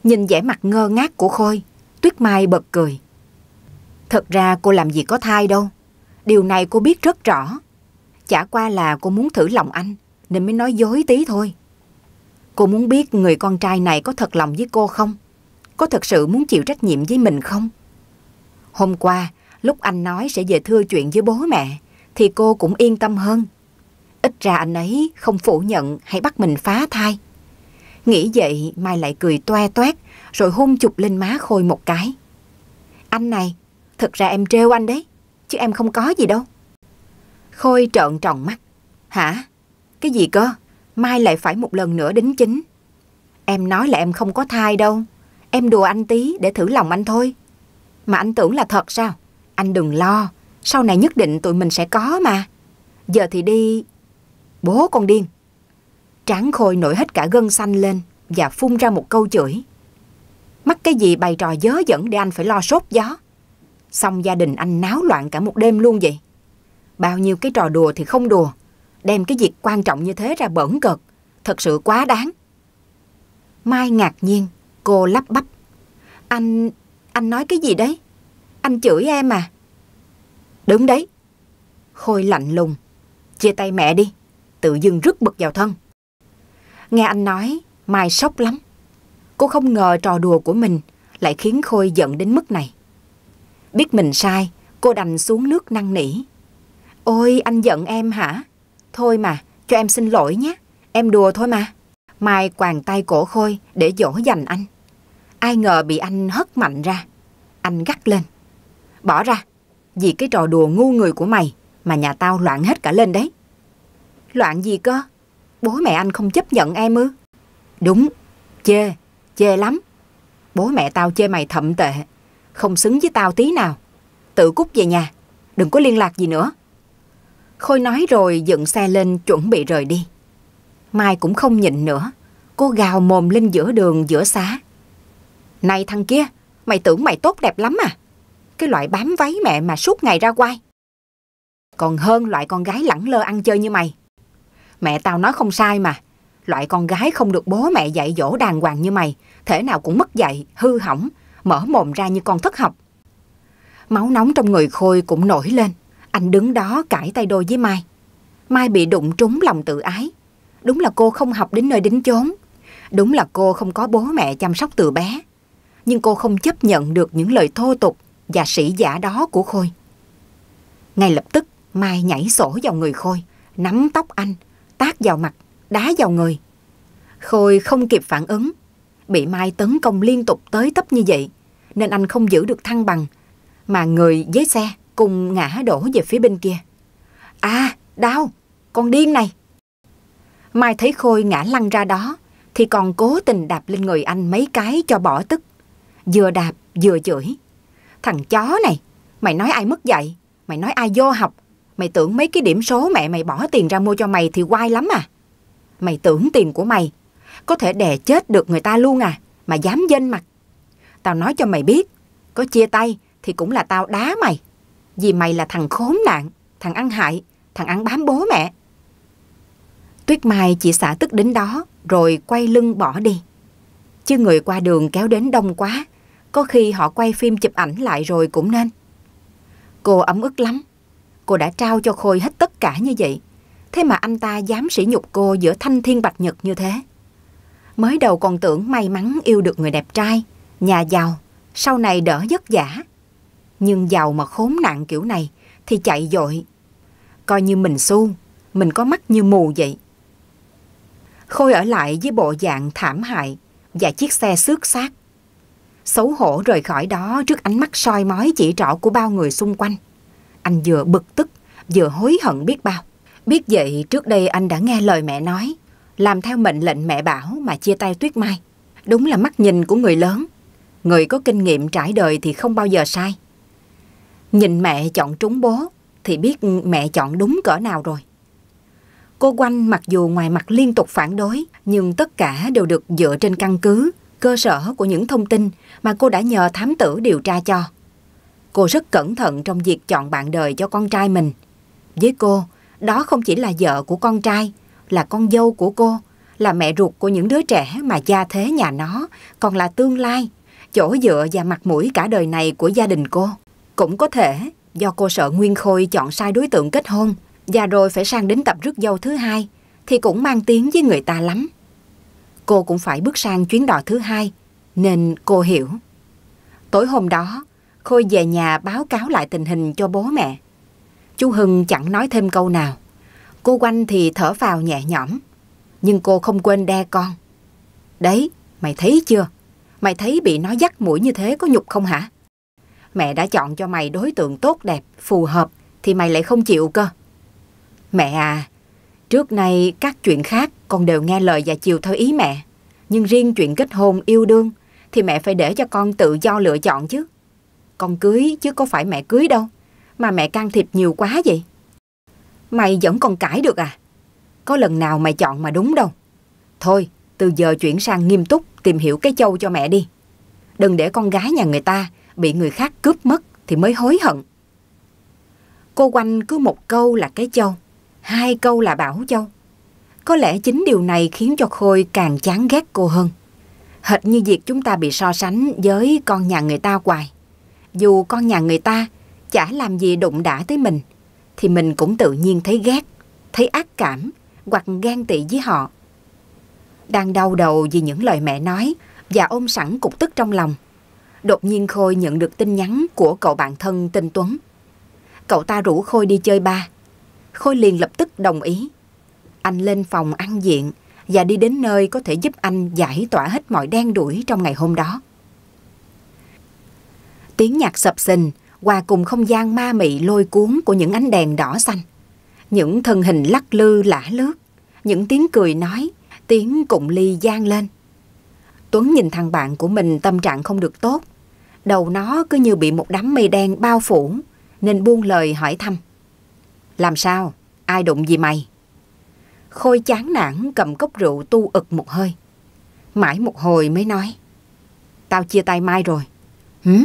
Nhìn vẻ mặt ngơ ngác của Khôi, Tuyết Mai bật cười. Thật ra cô làm gì có thai đâu. Điều này cô biết rất rõ. Chả qua là cô muốn thử lòng anh, nên mới nói dối tí thôi. Cô muốn biết người con trai này có thật lòng với cô không? Có thật sự muốn chịu trách nhiệm với mình không? Hôm qua, lúc anh nói sẽ về thưa chuyện với bố mẹ, thì cô cũng yên tâm hơn. Ít ra anh ấy không phủ nhận hay bắt mình phá thai. Nghĩ vậy Mai lại cười toe toét rồi hôn chụp lên má Khôi một cái. Anh này, thật ra em trêu anh đấy, chứ em không có gì đâu. Khôi trợn tròn mắt. Hả? Cái gì cơ? Mai lại phải một lần nữa đính chính. Em nói là em không có thai đâu. Em đùa anh tí để thử lòng anh thôi mà anh tưởng là thật sao? Anh đừng lo, sau này nhất định tụi mình sẽ có mà. Giờ thì đi... Bố con điên. Tráng Khôi nổi hết cả gân xanh lên và phun ra một câu chửi. Mắc cái gì bày trò dớ dẫn để anh phải lo sốt gió. Xong gia đình anh náo loạn cả một đêm luôn vậy. Bao nhiêu cái trò đùa thì không đùa. Đem cái việc quan trọng như thế ra bẩn cợt. Thật sự quá đáng. Mai ngạc nhiên, cô lắp bắp. Anh anh nói cái gì đấy? Anh chửi em à? Đúng đấy. Khôi lạnh lùng. Chia tay mẹ đi. Tự dưng rứt bực vào thân. Nghe anh nói, Mai sốc lắm. Cô không ngờ trò đùa của mình lại khiến Khôi giận đến mức này. Biết mình sai, cô đành xuống nước năn nỉ. Ôi, anh giận em hả? Thôi mà, cho em xin lỗi nhé. Em đùa thôi mà. Mai quàng tay cổ Khôi để dỗ dành anh. Ai ngờ bị anh hất mạnh ra. Anh gắt lên. Bỏ ra, vì cái trò đùa ngu người của mày mà nhà tao loạn hết cả lên đấy. Loạn gì cơ? Bố mẹ anh không chấp nhận em ư? Đúng, chê, chê lắm. Bố mẹ tao chê mày thậm tệ, không xứng với tao tí nào. Tự cút về nhà, đừng có liên lạc gì nữa. Khôi nói rồi dựng xe lên chuẩn bị rời đi. Mai cũng không nhịn nữa, cô gào mồm lên giữa đường giữa xá. Này thằng kia, mày tưởng mày tốt đẹp lắm à? Cái loại bám váy mẹ mà suốt ngày ra quay Còn hơn loại con gái lẳng lơ ăn chơi như mày. Mẹ tao nói không sai mà. Loại con gái không được bố mẹ dạy dỗ đàng hoàng như mày, thể nào cũng mất dạy, hư hỏng, mở mồm ra như con thất học. Máu nóng trong người Khôi cũng nổi lên. Anh đứng đó cãi tay đôi với Mai. Mai bị đụng trúng lòng tự ái. Đúng là cô không học đến nơi đến chốn. Đúng là cô không có bố mẹ chăm sóc từ bé nhưng cô không chấp nhận được những lời thô tục và sĩ giả đó của Khôi. Ngay lập tức, Mai nhảy sổ vào người Khôi, nắm tóc anh, tát vào mặt, đá vào người. Khôi không kịp phản ứng, bị Mai tấn công liên tục tới tấp như vậy, nên anh không giữ được thăng bằng, mà người với xe cùng ngã đổ về phía bên kia. À, đau, con điên này. Mai thấy Khôi ngã lăn ra đó, thì còn cố tình đạp lên người anh mấy cái cho bỏ tức. Vừa đạp, vừa chửi. Thằng chó này, mày nói ai mất dạy, mày nói ai vô học, mày tưởng mấy cái điểm số mẹ mày bỏ tiền ra mua cho mày thì quay lắm à. Mày tưởng tiền của mày có thể đè chết được người ta luôn à, mà dám dên mặt. Tao nói cho mày biết, có chia tay thì cũng là tao đá mày. Vì mày là thằng khốn nạn, thằng ăn hại, thằng ăn bám bố mẹ. Tuyết Mai chỉ xả tức đến đó rồi quay lưng bỏ đi. Chứ người qua đường kéo đến đông quá có khi họ quay phim chụp ảnh lại rồi cũng nên. Cô ấm ức lắm. Cô đã trao cho Khôi hết tất cả như vậy. Thế mà anh ta dám sỉ nhục cô giữa thanh thiên bạch nhật như thế. Mới đầu còn tưởng may mắn yêu được người đẹp trai, nhà giàu, sau này đỡ vất giả. Nhưng giàu mà khốn nạn kiểu này thì chạy dội. Coi như mình su, mình có mắt như mù vậy. Khôi ở lại với bộ dạng thảm hại và chiếc xe xước xác xấu hổ rời khỏi đó trước ánh mắt soi mói chỉ trỏ của bao người xung quanh. Anh vừa bực tức, vừa hối hận biết bao. Biết vậy trước đây anh đã nghe lời mẹ nói, làm theo mệnh lệnh mẹ bảo mà chia tay Tuyết Mai. Đúng là mắt nhìn của người lớn. Người có kinh nghiệm trải đời thì không bao giờ sai. Nhìn mẹ chọn trúng bố thì biết mẹ chọn đúng cỡ nào rồi. Cô Quanh mặc dù ngoài mặt liên tục phản đối nhưng tất cả đều được dựa trên căn cứ cơ sở của những thông tin mà cô đã nhờ thám tử điều tra cho. Cô rất cẩn thận trong việc chọn bạn đời cho con trai mình. Với cô, đó không chỉ là vợ của con trai, là con dâu của cô, là mẹ ruột của những đứa trẻ mà gia thế nhà nó, còn là tương lai, chỗ dựa và mặt mũi cả đời này của gia đình cô. Cũng có thể do cô sợ Nguyên Khôi chọn sai đối tượng kết hôn và rồi phải sang đến tập rước dâu thứ hai thì cũng mang tiếng với người ta lắm cô cũng phải bước sang chuyến đò thứ hai, nên cô hiểu. Tối hôm đó, Khôi về nhà báo cáo lại tình hình cho bố mẹ. Chú Hưng chẳng nói thêm câu nào. Cô Quanh thì thở vào nhẹ nhõm, nhưng cô không quên đe con. Đấy, mày thấy chưa? Mày thấy bị nó dắt mũi như thế có nhục không hả? Mẹ đã chọn cho mày đối tượng tốt đẹp, phù hợp, thì mày lại không chịu cơ. Mẹ à, Trước nay các chuyện khác con đều nghe lời và chiều theo ý mẹ. Nhưng riêng chuyện kết hôn yêu đương thì mẹ phải để cho con tự do lựa chọn chứ. Con cưới chứ có phải mẹ cưới đâu. Mà mẹ can thiệp nhiều quá vậy. Mày vẫn còn cãi được à? Có lần nào mày chọn mà đúng đâu. Thôi, từ giờ chuyển sang nghiêm túc tìm hiểu cái châu cho mẹ đi. Đừng để con gái nhà người ta bị người khác cướp mất thì mới hối hận. Cô quanh cứ một câu là cái châu hai câu là bảo châu. Có lẽ chính điều này khiến cho Khôi càng chán ghét cô hơn. Hệt như việc chúng ta bị so sánh với con nhà người ta hoài. Dù con nhà người ta chả làm gì đụng đã tới mình, thì mình cũng tự nhiên thấy ghét, thấy ác cảm hoặc gan tị với họ. Đang đau đầu vì những lời mẹ nói và ôm sẵn cục tức trong lòng. Đột nhiên Khôi nhận được tin nhắn của cậu bạn thân tên Tuấn. Cậu ta rủ Khôi đi chơi ba Khôi liền lập tức đồng ý. Anh lên phòng ăn diện và đi đến nơi có thể giúp anh giải tỏa hết mọi đen đuổi trong ngày hôm đó. Tiếng nhạc sập sình, hòa cùng không gian ma mị lôi cuốn của những ánh đèn đỏ xanh. Những thân hình lắc lư lả lướt, những tiếng cười nói, tiếng cụng ly gian lên. Tuấn nhìn thằng bạn của mình tâm trạng không được tốt. Đầu nó cứ như bị một đám mây đen bao phủ, nên buông lời hỏi thăm. Làm sao? Ai đụng gì mày? Khôi chán nản cầm cốc rượu tu ực một hơi. Mãi một hồi mới nói. Tao chia tay Mai rồi. Hử?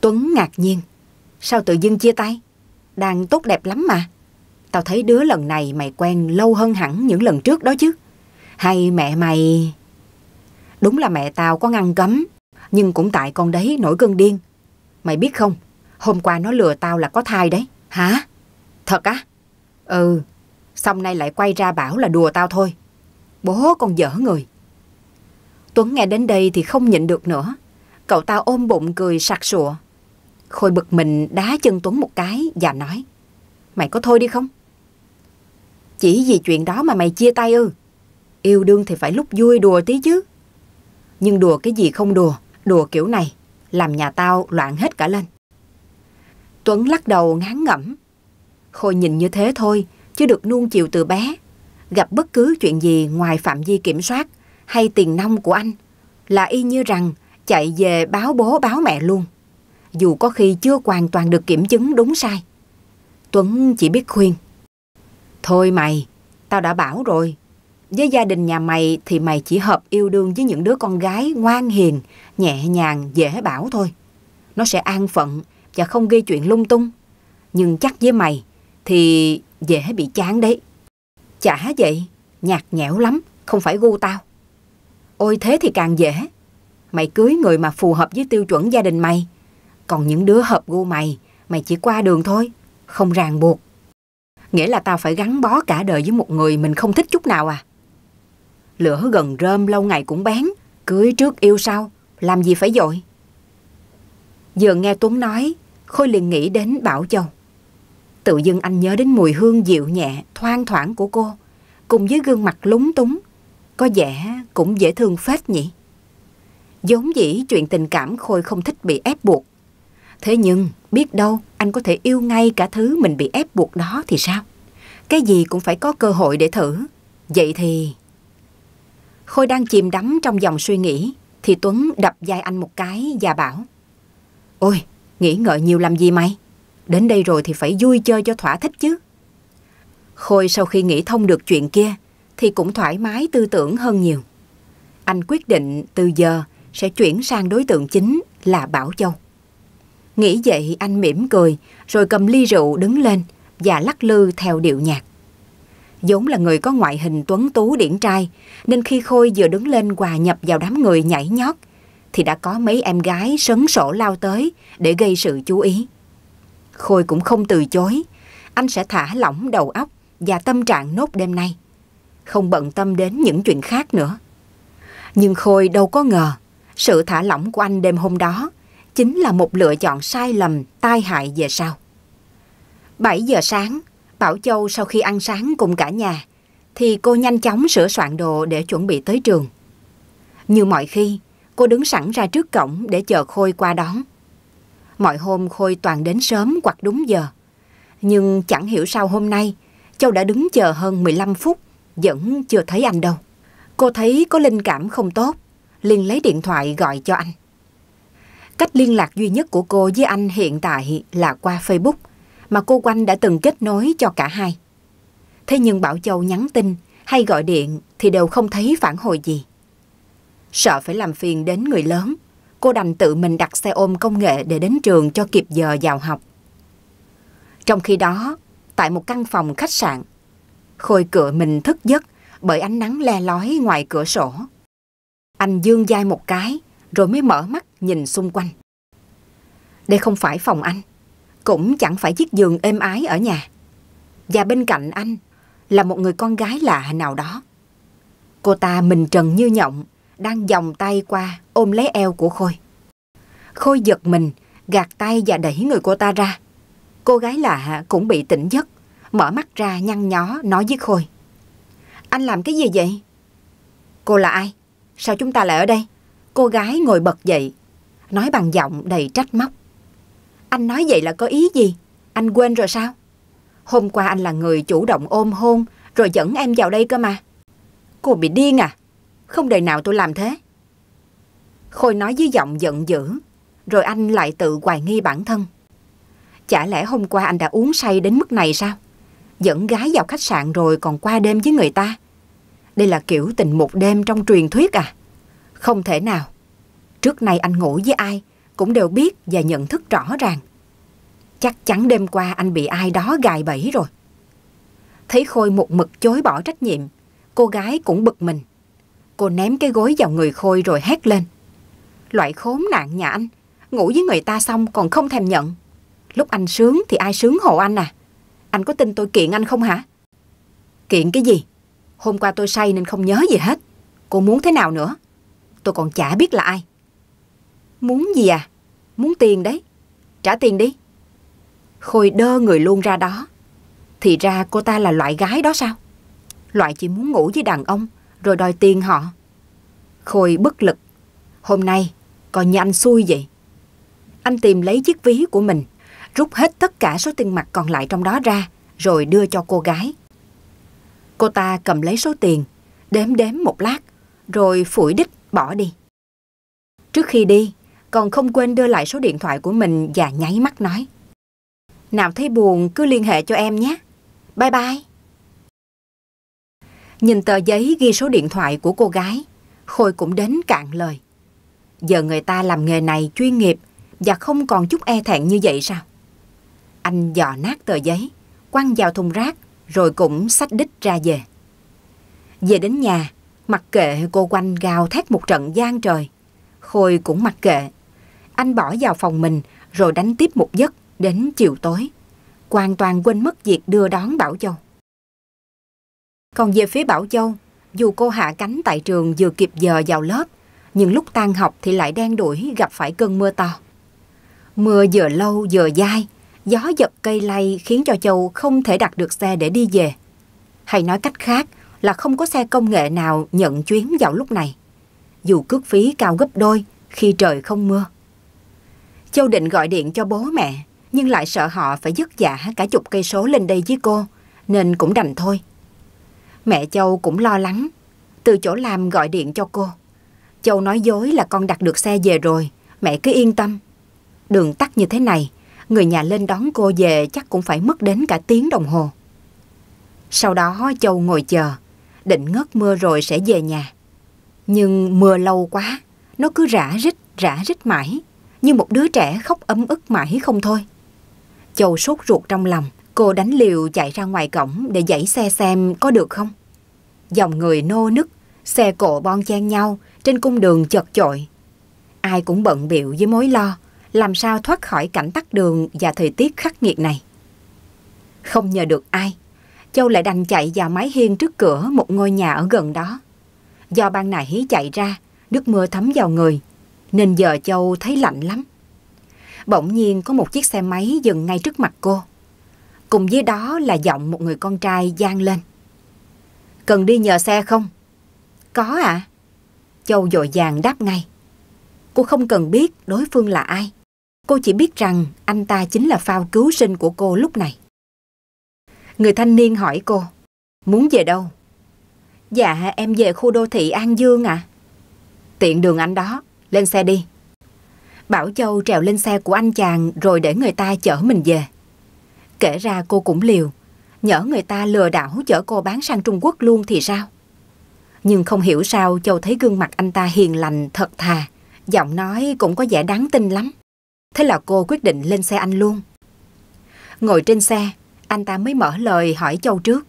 Tuấn ngạc nhiên. Sao tự dưng chia tay? Đang tốt đẹp lắm mà. Tao thấy đứa lần này mày quen lâu hơn hẳn những lần trước đó chứ. Hay mẹ mày... Đúng là mẹ tao có ngăn cấm, nhưng cũng tại con đấy nổi cơn điên. Mày biết không, hôm qua nó lừa tao là có thai đấy. Hả? Thật á? Ừ, xong nay lại quay ra bảo là đùa tao thôi. Bố con dở người. Tuấn nghe đến đây thì không nhịn được nữa. Cậu ta ôm bụng cười sặc sụa. Khôi bực mình đá chân Tuấn một cái và nói. Mày có thôi đi không? Chỉ vì chuyện đó mà mày chia tay ư? Yêu đương thì phải lúc vui đùa tí chứ. Nhưng đùa cái gì không đùa, đùa kiểu này, làm nhà tao loạn hết cả lên. Tuấn lắc đầu ngán ngẩm, Khôi nhìn như thế thôi, chứ được nuông chiều từ bé. Gặp bất cứ chuyện gì ngoài phạm vi kiểm soát hay tiền nông của anh, là y như rằng chạy về báo bố báo mẹ luôn. Dù có khi chưa hoàn toàn được kiểm chứng đúng sai. Tuấn chỉ biết khuyên. Thôi mày, tao đã bảo rồi. Với gia đình nhà mày thì mày chỉ hợp yêu đương với những đứa con gái ngoan hiền, nhẹ nhàng, dễ bảo thôi. Nó sẽ an phận và không gây chuyện lung tung. Nhưng chắc với mày, thì dễ bị chán đấy. Chả vậy, nhạt nhẽo lắm, không phải gu tao. Ôi thế thì càng dễ. Mày cưới người mà phù hợp với tiêu chuẩn gia đình mày. Còn những đứa hợp gu mày, mày chỉ qua đường thôi, không ràng buộc. Nghĩa là tao phải gắn bó cả đời với một người mình không thích chút nào à? Lửa gần rơm lâu ngày cũng bén, cưới trước yêu sau, làm gì phải dội. Vừa nghe Tuấn nói, Khôi liền nghĩ đến Bảo Châu. Tự dưng anh nhớ đến mùi hương dịu nhẹ, thoang thoảng của cô, cùng với gương mặt lúng túng. Có vẻ cũng dễ thương phết nhỉ? Giống dĩ chuyện tình cảm Khôi không thích bị ép buộc. Thế nhưng, biết đâu anh có thể yêu ngay cả thứ mình bị ép buộc đó thì sao? Cái gì cũng phải có cơ hội để thử. Vậy thì... Khôi đang chìm đắm trong dòng suy nghĩ, thì Tuấn đập vai anh một cái và bảo. Ôi, nghĩ ngợi nhiều làm gì mày? Đến đây rồi thì phải vui chơi cho thỏa thích chứ. Khôi sau khi nghĩ thông được chuyện kia thì cũng thoải mái tư tưởng hơn nhiều. Anh quyết định từ giờ sẽ chuyển sang đối tượng chính là Bảo Châu. Nghĩ vậy anh mỉm cười rồi cầm ly rượu đứng lên và lắc lư theo điệu nhạc. vốn là người có ngoại hình tuấn tú điển trai nên khi Khôi vừa đứng lên hòa nhập vào đám người nhảy nhót thì đã có mấy em gái sấn sổ lao tới để gây sự chú ý. Khôi cũng không từ chối. Anh sẽ thả lỏng đầu óc và tâm trạng nốt đêm nay. Không bận tâm đến những chuyện khác nữa. Nhưng Khôi đâu có ngờ, sự thả lỏng của anh đêm hôm đó chính là một lựa chọn sai lầm, tai hại về sau. 7 giờ sáng, Bảo Châu sau khi ăn sáng cùng cả nhà, thì cô nhanh chóng sửa soạn đồ để chuẩn bị tới trường. Như mọi khi, cô đứng sẵn ra trước cổng để chờ Khôi qua đón. Mọi hôm Khôi toàn đến sớm hoặc đúng giờ. Nhưng chẳng hiểu sao hôm nay, Châu đã đứng chờ hơn 15 phút, vẫn chưa thấy anh đâu. Cô thấy có linh cảm không tốt, liền lấy điện thoại gọi cho anh. Cách liên lạc duy nhất của cô với anh hiện tại là qua Facebook, mà cô Quanh đã từng kết nối cho cả hai. Thế nhưng Bảo Châu nhắn tin hay gọi điện thì đều không thấy phản hồi gì. Sợ phải làm phiền đến người lớn cô đành tự mình đặt xe ôm công nghệ để đến trường cho kịp giờ vào học. Trong khi đó, tại một căn phòng khách sạn, Khôi cửa mình thức giấc bởi ánh nắng le lói ngoài cửa sổ. Anh dương dai một cái rồi mới mở mắt nhìn xung quanh. Đây không phải phòng anh, cũng chẳng phải chiếc giường êm ái ở nhà. Và bên cạnh anh là một người con gái lạ nào đó. Cô ta mình trần như nhộng, đang vòng tay qua ôm lấy eo của Khôi. Khôi giật mình, gạt tay và đẩy người cô ta ra. Cô gái lạ cũng bị tỉnh giấc, mở mắt ra nhăn nhó nói với Khôi. Anh làm cái gì vậy? Cô là ai? Sao chúng ta lại ở đây? Cô gái ngồi bật dậy, nói bằng giọng đầy trách móc. Anh nói vậy là có ý gì? Anh quên rồi sao? Hôm qua anh là người chủ động ôm hôn rồi dẫn em vào đây cơ mà. Cô bị điên à? Không đời nào tôi làm thế. Khôi nói với giọng giận dữ, rồi anh lại tự hoài nghi bản thân. Chả lẽ hôm qua anh đã uống say đến mức này sao? Dẫn gái vào khách sạn rồi còn qua đêm với người ta. Đây là kiểu tình một đêm trong truyền thuyết à? Không thể nào. Trước nay anh ngủ với ai cũng đều biết và nhận thức rõ ràng. Chắc chắn đêm qua anh bị ai đó gài bẫy rồi. Thấy Khôi một mực chối bỏ trách nhiệm, cô gái cũng bực mình. Cô ném cái gối vào người Khôi rồi hét lên. Loại khốn nạn nhà anh, ngủ với người ta xong còn không thèm nhận. Lúc anh sướng thì ai sướng hộ anh à? Anh có tin tôi kiện anh không hả? Kiện cái gì? Hôm qua tôi say nên không nhớ gì hết. Cô muốn thế nào nữa? Tôi còn chả biết là ai. Muốn gì à? Muốn tiền đấy. Trả tiền đi. Khôi đơ người luôn ra đó. Thì ra cô ta là loại gái đó sao? Loại chỉ muốn ngủ với đàn ông rồi đòi tiền họ. Khôi bất lực. Hôm nay, coi như anh xui vậy. Anh tìm lấy chiếc ví của mình, rút hết tất cả số tiền mặt còn lại trong đó ra, rồi đưa cho cô gái. Cô ta cầm lấy số tiền, đếm đếm một lát, rồi phủi đích bỏ đi. Trước khi đi, còn không quên đưa lại số điện thoại của mình và nháy mắt nói. Nào thấy buồn cứ liên hệ cho em nhé. Bye bye. Nhìn tờ giấy ghi số điện thoại của cô gái, Khôi cũng đến cạn lời. Giờ người ta làm nghề này chuyên nghiệp và không còn chút e thẹn như vậy sao? Anh dò nát tờ giấy, quăng vào thùng rác rồi cũng xách đích ra về. Về đến nhà, mặc kệ cô quanh gào thét một trận gian trời. Khôi cũng mặc kệ. Anh bỏ vào phòng mình rồi đánh tiếp một giấc đến chiều tối. Hoàn toàn quên mất việc đưa đón Bảo Châu. Còn về phía Bảo Châu, dù cô hạ cánh tại trường vừa kịp giờ vào lớp, nhưng lúc tan học thì lại đang đuổi gặp phải cơn mưa to. Mưa vừa lâu vừa dai, gió giật cây lay khiến cho Châu không thể đặt được xe để đi về. Hay nói cách khác là không có xe công nghệ nào nhận chuyến vào lúc này. Dù cước phí cao gấp đôi khi trời không mưa. Châu định gọi điện cho bố mẹ, nhưng lại sợ họ phải dứt giả cả chục cây số lên đây với cô, nên cũng đành thôi. Mẹ Châu cũng lo lắng, từ chỗ làm gọi điện cho cô. Châu nói dối là con đặt được xe về rồi, mẹ cứ yên tâm. Đường tắt như thế này, người nhà lên đón cô về chắc cũng phải mất đến cả tiếng đồng hồ. Sau đó Châu ngồi chờ, định ngớt mưa rồi sẽ về nhà. Nhưng mưa lâu quá, nó cứ rã rít, rã rít mãi, như một đứa trẻ khóc ấm ức mãi không thôi. Châu sốt ruột trong lòng, Cô đánh liều chạy ra ngoài cổng để dãy xe xem có được không. Dòng người nô nức, xe cộ bon chen nhau trên cung đường chật chội. Ai cũng bận biệu với mối lo, làm sao thoát khỏi cảnh tắc đường và thời tiết khắc nghiệt này. Không nhờ được ai, Châu lại đành chạy vào mái hiên trước cửa một ngôi nhà ở gần đó. Do ban hí chạy ra, nước mưa thấm vào người, nên giờ Châu thấy lạnh lắm. Bỗng nhiên có một chiếc xe máy dừng ngay trước mặt cô. Cùng với đó là giọng một người con trai gian lên. Cần đi nhờ xe không? Có ạ. À? Châu dội vàng đáp ngay. Cô không cần biết đối phương là ai. Cô chỉ biết rằng anh ta chính là phao cứu sinh của cô lúc này. Người thanh niên hỏi cô, muốn về đâu? Dạ, em về khu đô thị An Dương ạ. À. Tiện đường anh đó, lên xe đi. Bảo Châu trèo lên xe của anh chàng rồi để người ta chở mình về. Kể ra cô cũng liều, nhỡ người ta lừa đảo chở cô bán sang Trung Quốc luôn thì sao? Nhưng không hiểu sao Châu thấy gương mặt anh ta hiền lành, thật thà, giọng nói cũng có vẻ đáng tin lắm. Thế là cô quyết định lên xe anh luôn. Ngồi trên xe, anh ta mới mở lời hỏi Châu trước.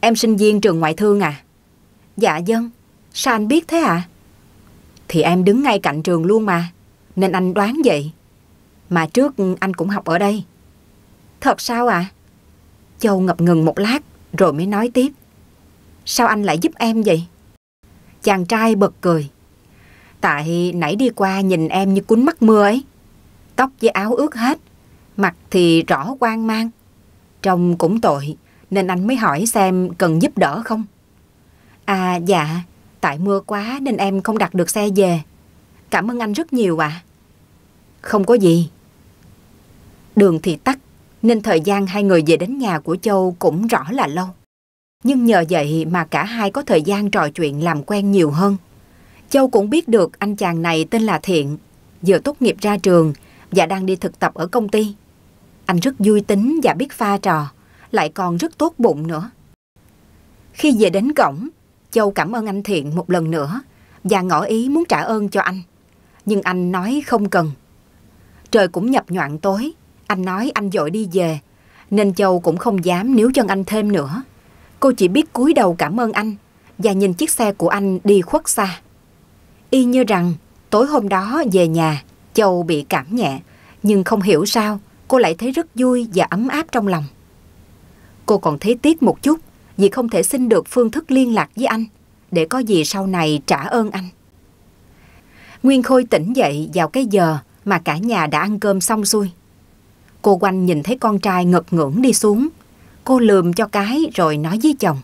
Em sinh viên trường ngoại thương à? Dạ dân, vâng. sao anh biết thế ạ? À? Thì em đứng ngay cạnh trường luôn mà, nên anh đoán vậy. Mà trước anh cũng học ở đây. Thật sao ạ? À? Châu ngập ngừng một lát rồi mới nói tiếp. Sao anh lại giúp em vậy? Chàng trai bật cười. Tại nãy đi qua nhìn em như cuốn mắt mưa ấy. Tóc với áo ướt hết, mặt thì rõ quan mang. Trông cũng tội, nên anh mới hỏi xem cần giúp đỡ không. À dạ, tại mưa quá nên em không đặt được xe về. Cảm ơn anh rất nhiều ạ. À. Không có gì. Đường thì tắt, nên thời gian hai người về đến nhà của Châu cũng rõ là lâu. Nhưng nhờ vậy mà cả hai có thời gian trò chuyện làm quen nhiều hơn. Châu cũng biết được anh chàng này tên là Thiện, vừa tốt nghiệp ra trường và đang đi thực tập ở công ty. Anh rất vui tính và biết pha trò, lại còn rất tốt bụng nữa. Khi về đến cổng, Châu cảm ơn anh Thiện một lần nữa và ngỏ ý muốn trả ơn cho anh. Nhưng anh nói không cần. Trời cũng nhập nhoạng tối, anh nói anh dội đi về, nên Châu cũng không dám níu chân anh thêm nữa. Cô chỉ biết cúi đầu cảm ơn anh và nhìn chiếc xe của anh đi khuất xa. Y như rằng tối hôm đó về nhà, Châu bị cảm nhẹ, nhưng không hiểu sao cô lại thấy rất vui và ấm áp trong lòng. Cô còn thấy tiếc một chút vì không thể xin được phương thức liên lạc với anh để có gì sau này trả ơn anh. Nguyên Khôi tỉnh dậy vào cái giờ mà cả nhà đã ăn cơm xong xuôi. Cô quanh nhìn thấy con trai ngật ngưỡng đi xuống. Cô lườm cho cái rồi nói với chồng.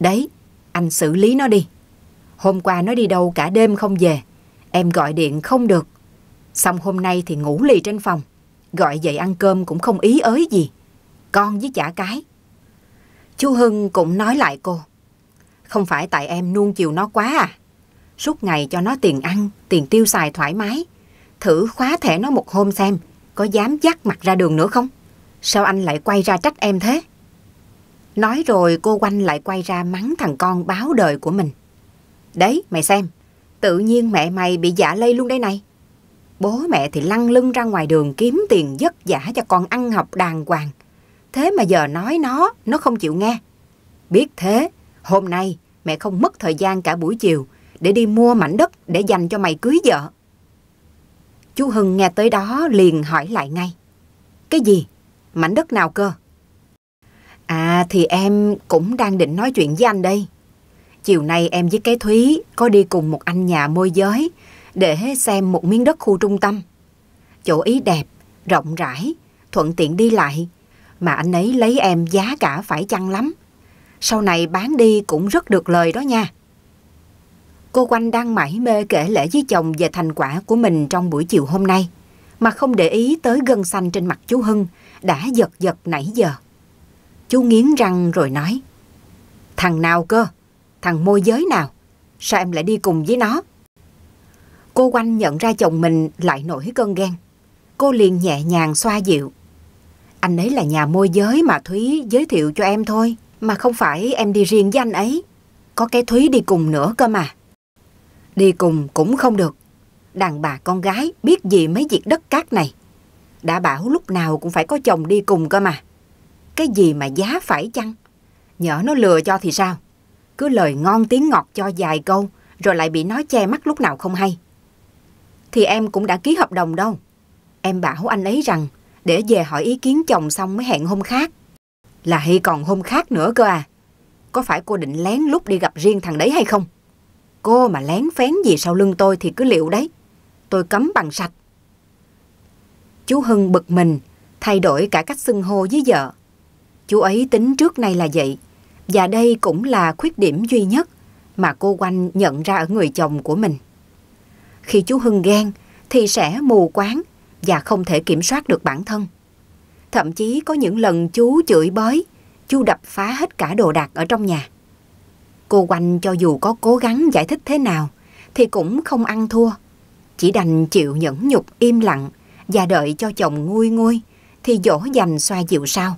Đấy, anh xử lý nó đi. Hôm qua nó đi đâu cả đêm không về. Em gọi điện không được. Xong hôm nay thì ngủ lì trên phòng. Gọi dậy ăn cơm cũng không ý ới gì. Con với chả cái. Chú Hưng cũng nói lại cô. Không phải tại em nuông chiều nó quá à. Suốt ngày cho nó tiền ăn, tiền tiêu xài thoải mái. Thử khóa thẻ nó một hôm xem có dám dắt mặt ra đường nữa không? Sao anh lại quay ra trách em thế? Nói rồi cô quanh lại quay ra mắng thằng con báo đời của mình. Đấy, mày xem, tự nhiên mẹ mày bị giả lây luôn đây này. Bố mẹ thì lăn lưng ra ngoài đường kiếm tiền giấc giả cho con ăn học đàng hoàng. Thế mà giờ nói nó, nó không chịu nghe. Biết thế, hôm nay mẹ không mất thời gian cả buổi chiều để đi mua mảnh đất để dành cho mày cưới vợ. Chú Hưng nghe tới đó liền hỏi lại ngay. Cái gì? Mảnh đất nào cơ? À thì em cũng đang định nói chuyện với anh đây. Chiều nay em với cái Thúy có đi cùng một anh nhà môi giới để xem một miếng đất khu trung tâm. Chỗ ý đẹp, rộng rãi, thuận tiện đi lại. Mà anh ấy lấy em giá cả phải chăng lắm. Sau này bán đi cũng rất được lời đó nha. Cô Quanh đang mải mê kể lễ với chồng về thành quả của mình trong buổi chiều hôm nay, mà không để ý tới gân xanh trên mặt chú Hưng đã giật giật nãy giờ. Chú nghiến răng rồi nói, Thằng nào cơ? Thằng môi giới nào? Sao em lại đi cùng với nó? Cô Quanh nhận ra chồng mình lại nổi cơn ghen. Cô liền nhẹ nhàng xoa dịu. Anh ấy là nhà môi giới mà Thúy giới thiệu cho em thôi, mà không phải em đi riêng với anh ấy. Có cái Thúy đi cùng nữa cơ mà. Đi cùng cũng không được. Đàn bà con gái biết gì mấy việc đất cát này. Đã bảo lúc nào cũng phải có chồng đi cùng cơ mà. Cái gì mà giá phải chăng? Nhỡ nó lừa cho thì sao? Cứ lời ngon tiếng ngọt cho dài câu rồi lại bị nó che mắt lúc nào không hay. Thì em cũng đã ký hợp đồng đâu. Em bảo anh ấy rằng để về hỏi ý kiến chồng xong mới hẹn hôm khác. Là hay còn hôm khác nữa cơ à? Có phải cô định lén lúc đi gặp riêng thằng đấy hay không? Cô mà lén phén gì sau lưng tôi thì cứ liệu đấy. Tôi cấm bằng sạch. Chú Hưng bực mình, thay đổi cả cách xưng hô với vợ. Chú ấy tính trước nay là vậy. Và đây cũng là khuyết điểm duy nhất mà cô Quanh nhận ra ở người chồng của mình. Khi chú Hưng ghen thì sẽ mù quáng và không thể kiểm soát được bản thân. Thậm chí có những lần chú chửi bới, chú đập phá hết cả đồ đạc ở trong nhà. Cô Oanh cho dù có cố gắng giải thích thế nào thì cũng không ăn thua. Chỉ đành chịu nhẫn nhục im lặng và đợi cho chồng nguôi nguôi thì dỗ dành xoa dịu sao.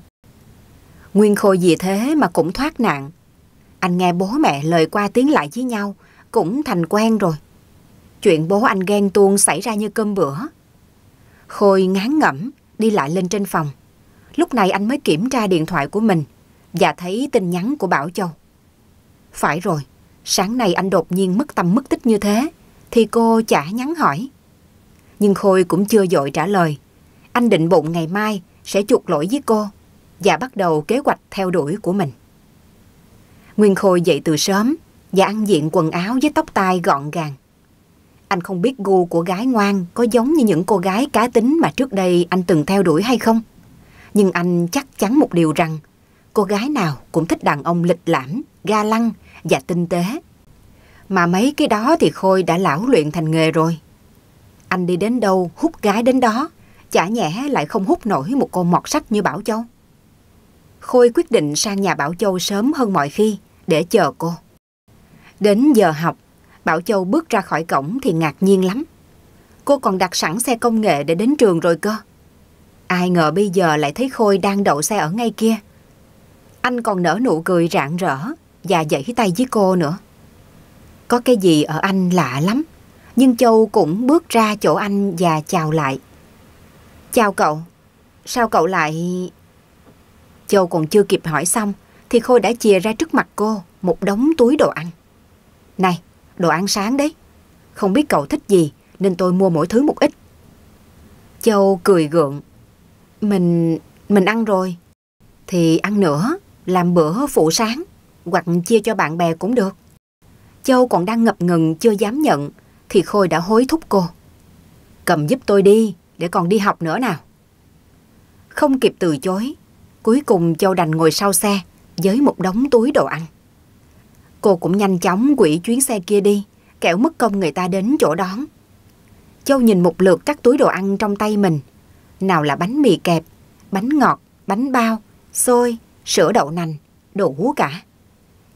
Nguyên Khôi gì thế mà cũng thoát nạn. Anh nghe bố mẹ lời qua tiếng lại với nhau cũng thành quen rồi. Chuyện bố anh ghen tuông xảy ra như cơm bữa. Khôi ngán ngẩm đi lại lên trên phòng. Lúc này anh mới kiểm tra điện thoại của mình và thấy tin nhắn của Bảo Châu. Phải rồi, sáng nay anh đột nhiên mất tâm mất tích như thế, thì cô chả nhắn hỏi. Nhưng Khôi cũng chưa dội trả lời. Anh định bụng ngày mai sẽ chuộc lỗi với cô và bắt đầu kế hoạch theo đuổi của mình. Nguyên Khôi dậy từ sớm và ăn diện quần áo với tóc tai gọn gàng. Anh không biết gu của gái ngoan có giống như những cô gái cá tính mà trước đây anh từng theo đuổi hay không. Nhưng anh chắc chắn một điều rằng cô gái nào cũng thích đàn ông lịch lãm, ga lăng và tinh tế. Mà mấy cái đó thì Khôi đã lão luyện thành nghề rồi. Anh đi đến đâu hút gái đến đó, chả nhẽ lại không hút nổi một cô mọt sách như Bảo Châu. Khôi quyết định sang nhà Bảo Châu sớm hơn mọi khi để chờ cô. Đến giờ học, Bảo Châu bước ra khỏi cổng thì ngạc nhiên lắm. Cô còn đặt sẵn xe công nghệ để đến trường rồi cơ. Ai ngờ bây giờ lại thấy Khôi đang đậu xe ở ngay kia. Anh còn nở nụ cười rạng rỡ và giãy tay với cô nữa. Có cái gì ở anh lạ lắm, nhưng Châu cũng bước ra chỗ anh và chào lại. Chào cậu, sao cậu lại... Châu còn chưa kịp hỏi xong, thì Khôi đã chia ra trước mặt cô một đống túi đồ ăn. Này, đồ ăn sáng đấy, không biết cậu thích gì nên tôi mua mỗi thứ một ít. Châu cười gượng. Mình... mình ăn rồi. Thì ăn nữa, làm bữa phụ sáng hoặc chia cho bạn bè cũng được. Châu còn đang ngập ngừng chưa dám nhận thì Khôi đã hối thúc cô. Cầm giúp tôi đi để còn đi học nữa nào. Không kịp từ chối, cuối cùng Châu đành ngồi sau xe với một đống túi đồ ăn. Cô cũng nhanh chóng quỷ chuyến xe kia đi, kẻo mất công người ta đến chỗ đón. Châu nhìn một lượt các túi đồ ăn trong tay mình. Nào là bánh mì kẹp, bánh ngọt, bánh bao, xôi, sữa đậu nành, đủ cả.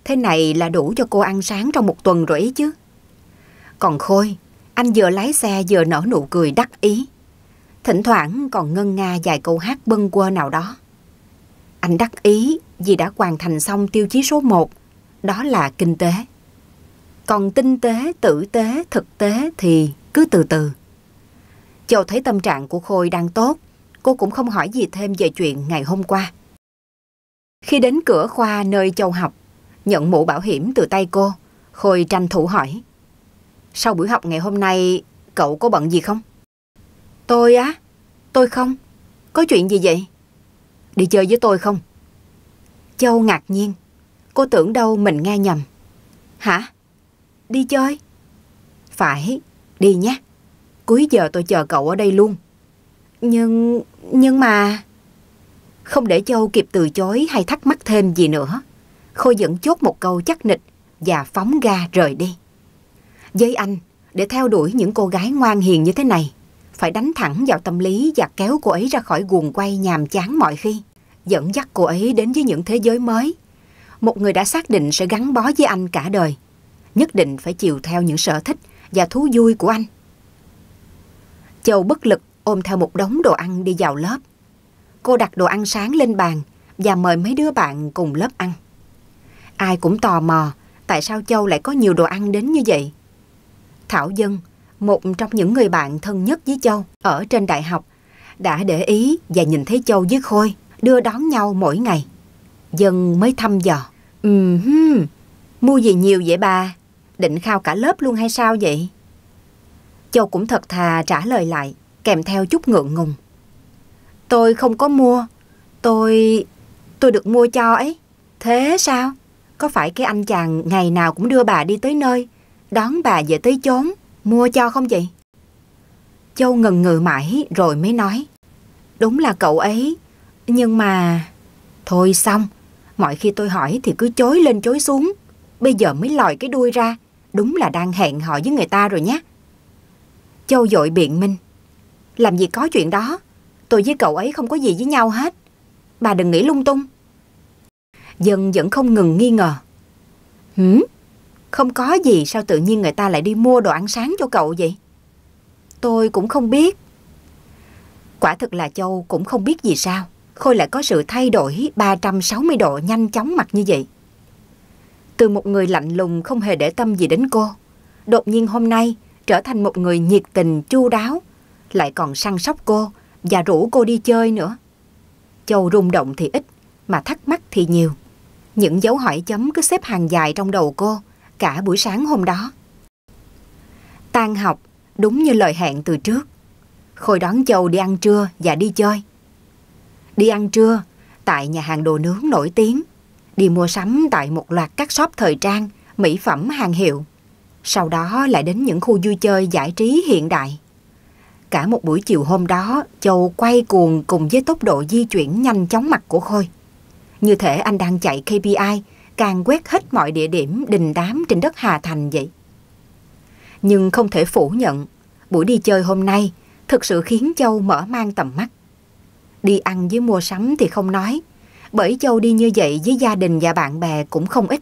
Thế này là đủ cho cô ăn sáng trong một tuần rồi ấy chứ. Còn Khôi, anh vừa lái xe vừa nở nụ cười đắc ý. Thỉnh thoảng còn ngân nga vài câu hát bâng quơ nào đó. Anh đắc ý vì đã hoàn thành xong tiêu chí số 1, đó là kinh tế. Còn tinh tế, tử tế, thực tế thì cứ từ từ. Châu thấy tâm trạng của Khôi đang tốt, cô cũng không hỏi gì thêm về chuyện ngày hôm qua. Khi đến cửa khoa nơi Châu học, nhận mũ bảo hiểm từ tay cô. Khôi tranh thủ hỏi. Sau buổi học ngày hôm nay, cậu có bận gì không? Tôi á? Tôi không. Có chuyện gì vậy? Đi chơi với tôi không? Châu ngạc nhiên. Cô tưởng đâu mình nghe nhầm. Hả? Đi chơi? Phải, đi nhé. Cuối giờ tôi chờ cậu ở đây luôn. Nhưng... nhưng mà... Không để Châu kịp từ chối hay thắc mắc thêm gì nữa. Khôi dẫn chốt một câu chắc nịch và phóng ga rời đi. Với anh, để theo đuổi những cô gái ngoan hiền như thế này, phải đánh thẳng vào tâm lý và kéo cô ấy ra khỏi guồng quay nhàm chán mọi khi, dẫn dắt cô ấy đến với những thế giới mới. Một người đã xác định sẽ gắn bó với anh cả đời, nhất định phải chiều theo những sở thích và thú vui của anh. Châu bất lực ôm theo một đống đồ ăn đi vào lớp. Cô đặt đồ ăn sáng lên bàn và mời mấy đứa bạn cùng lớp ăn. Ai cũng tò mò tại sao Châu lại có nhiều đồ ăn đến như vậy. Thảo Dân, một trong những người bạn thân nhất với Châu ở trên đại học, đã để ý và nhìn thấy Châu với Khôi đưa đón nhau mỗi ngày. Dân mới thăm dò. Ừm, um, mua gì nhiều vậy bà? Định khao cả lớp luôn hay sao vậy? Châu cũng thật thà trả lời lại, kèm theo chút ngượng ngùng. Tôi không có mua, tôi... tôi được mua cho ấy. Thế sao? Có phải cái anh chàng ngày nào cũng đưa bà đi tới nơi, đón bà về tới chốn, mua cho không vậy? Châu ngần ngừ mãi rồi mới nói. Đúng là cậu ấy, nhưng mà... Thôi xong, mọi khi tôi hỏi thì cứ chối lên chối xuống. Bây giờ mới lòi cái đuôi ra, đúng là đang hẹn hò với người ta rồi nhé. Châu dội biện minh. Làm gì có chuyện đó, tôi với cậu ấy không có gì với nhau hết. Bà đừng nghĩ lung tung. Dân vẫn không ngừng nghi ngờ. Hử? Không có gì sao tự nhiên người ta lại đi mua đồ ăn sáng cho cậu vậy? Tôi cũng không biết. Quả thực là Châu cũng không biết gì sao. Khôi lại có sự thay đổi 360 độ nhanh chóng mặt như vậy. Từ một người lạnh lùng không hề để tâm gì đến cô, đột nhiên hôm nay trở thành một người nhiệt tình chu đáo, lại còn săn sóc cô và rủ cô đi chơi nữa. Châu rung động thì ít, mà thắc mắc thì nhiều. Những dấu hỏi chấm cứ xếp hàng dài trong đầu cô, cả buổi sáng hôm đó. Tan học, đúng như lời hẹn từ trước. Khôi đón Châu đi ăn trưa và đi chơi. Đi ăn trưa tại nhà hàng đồ nướng nổi tiếng. Đi mua sắm tại một loạt các shop thời trang, mỹ phẩm hàng hiệu. Sau đó lại đến những khu vui chơi giải trí hiện đại. Cả một buổi chiều hôm đó, Châu quay cuồng cùng với tốc độ di chuyển nhanh chóng mặt của Khôi. Như thể anh đang chạy KPI, càng quét hết mọi địa điểm đình đám trên đất Hà Thành vậy. Nhưng không thể phủ nhận, buổi đi chơi hôm nay thực sự khiến Châu mở mang tầm mắt. Đi ăn với mua sắm thì không nói, bởi Châu đi như vậy với gia đình và bạn bè cũng không ít.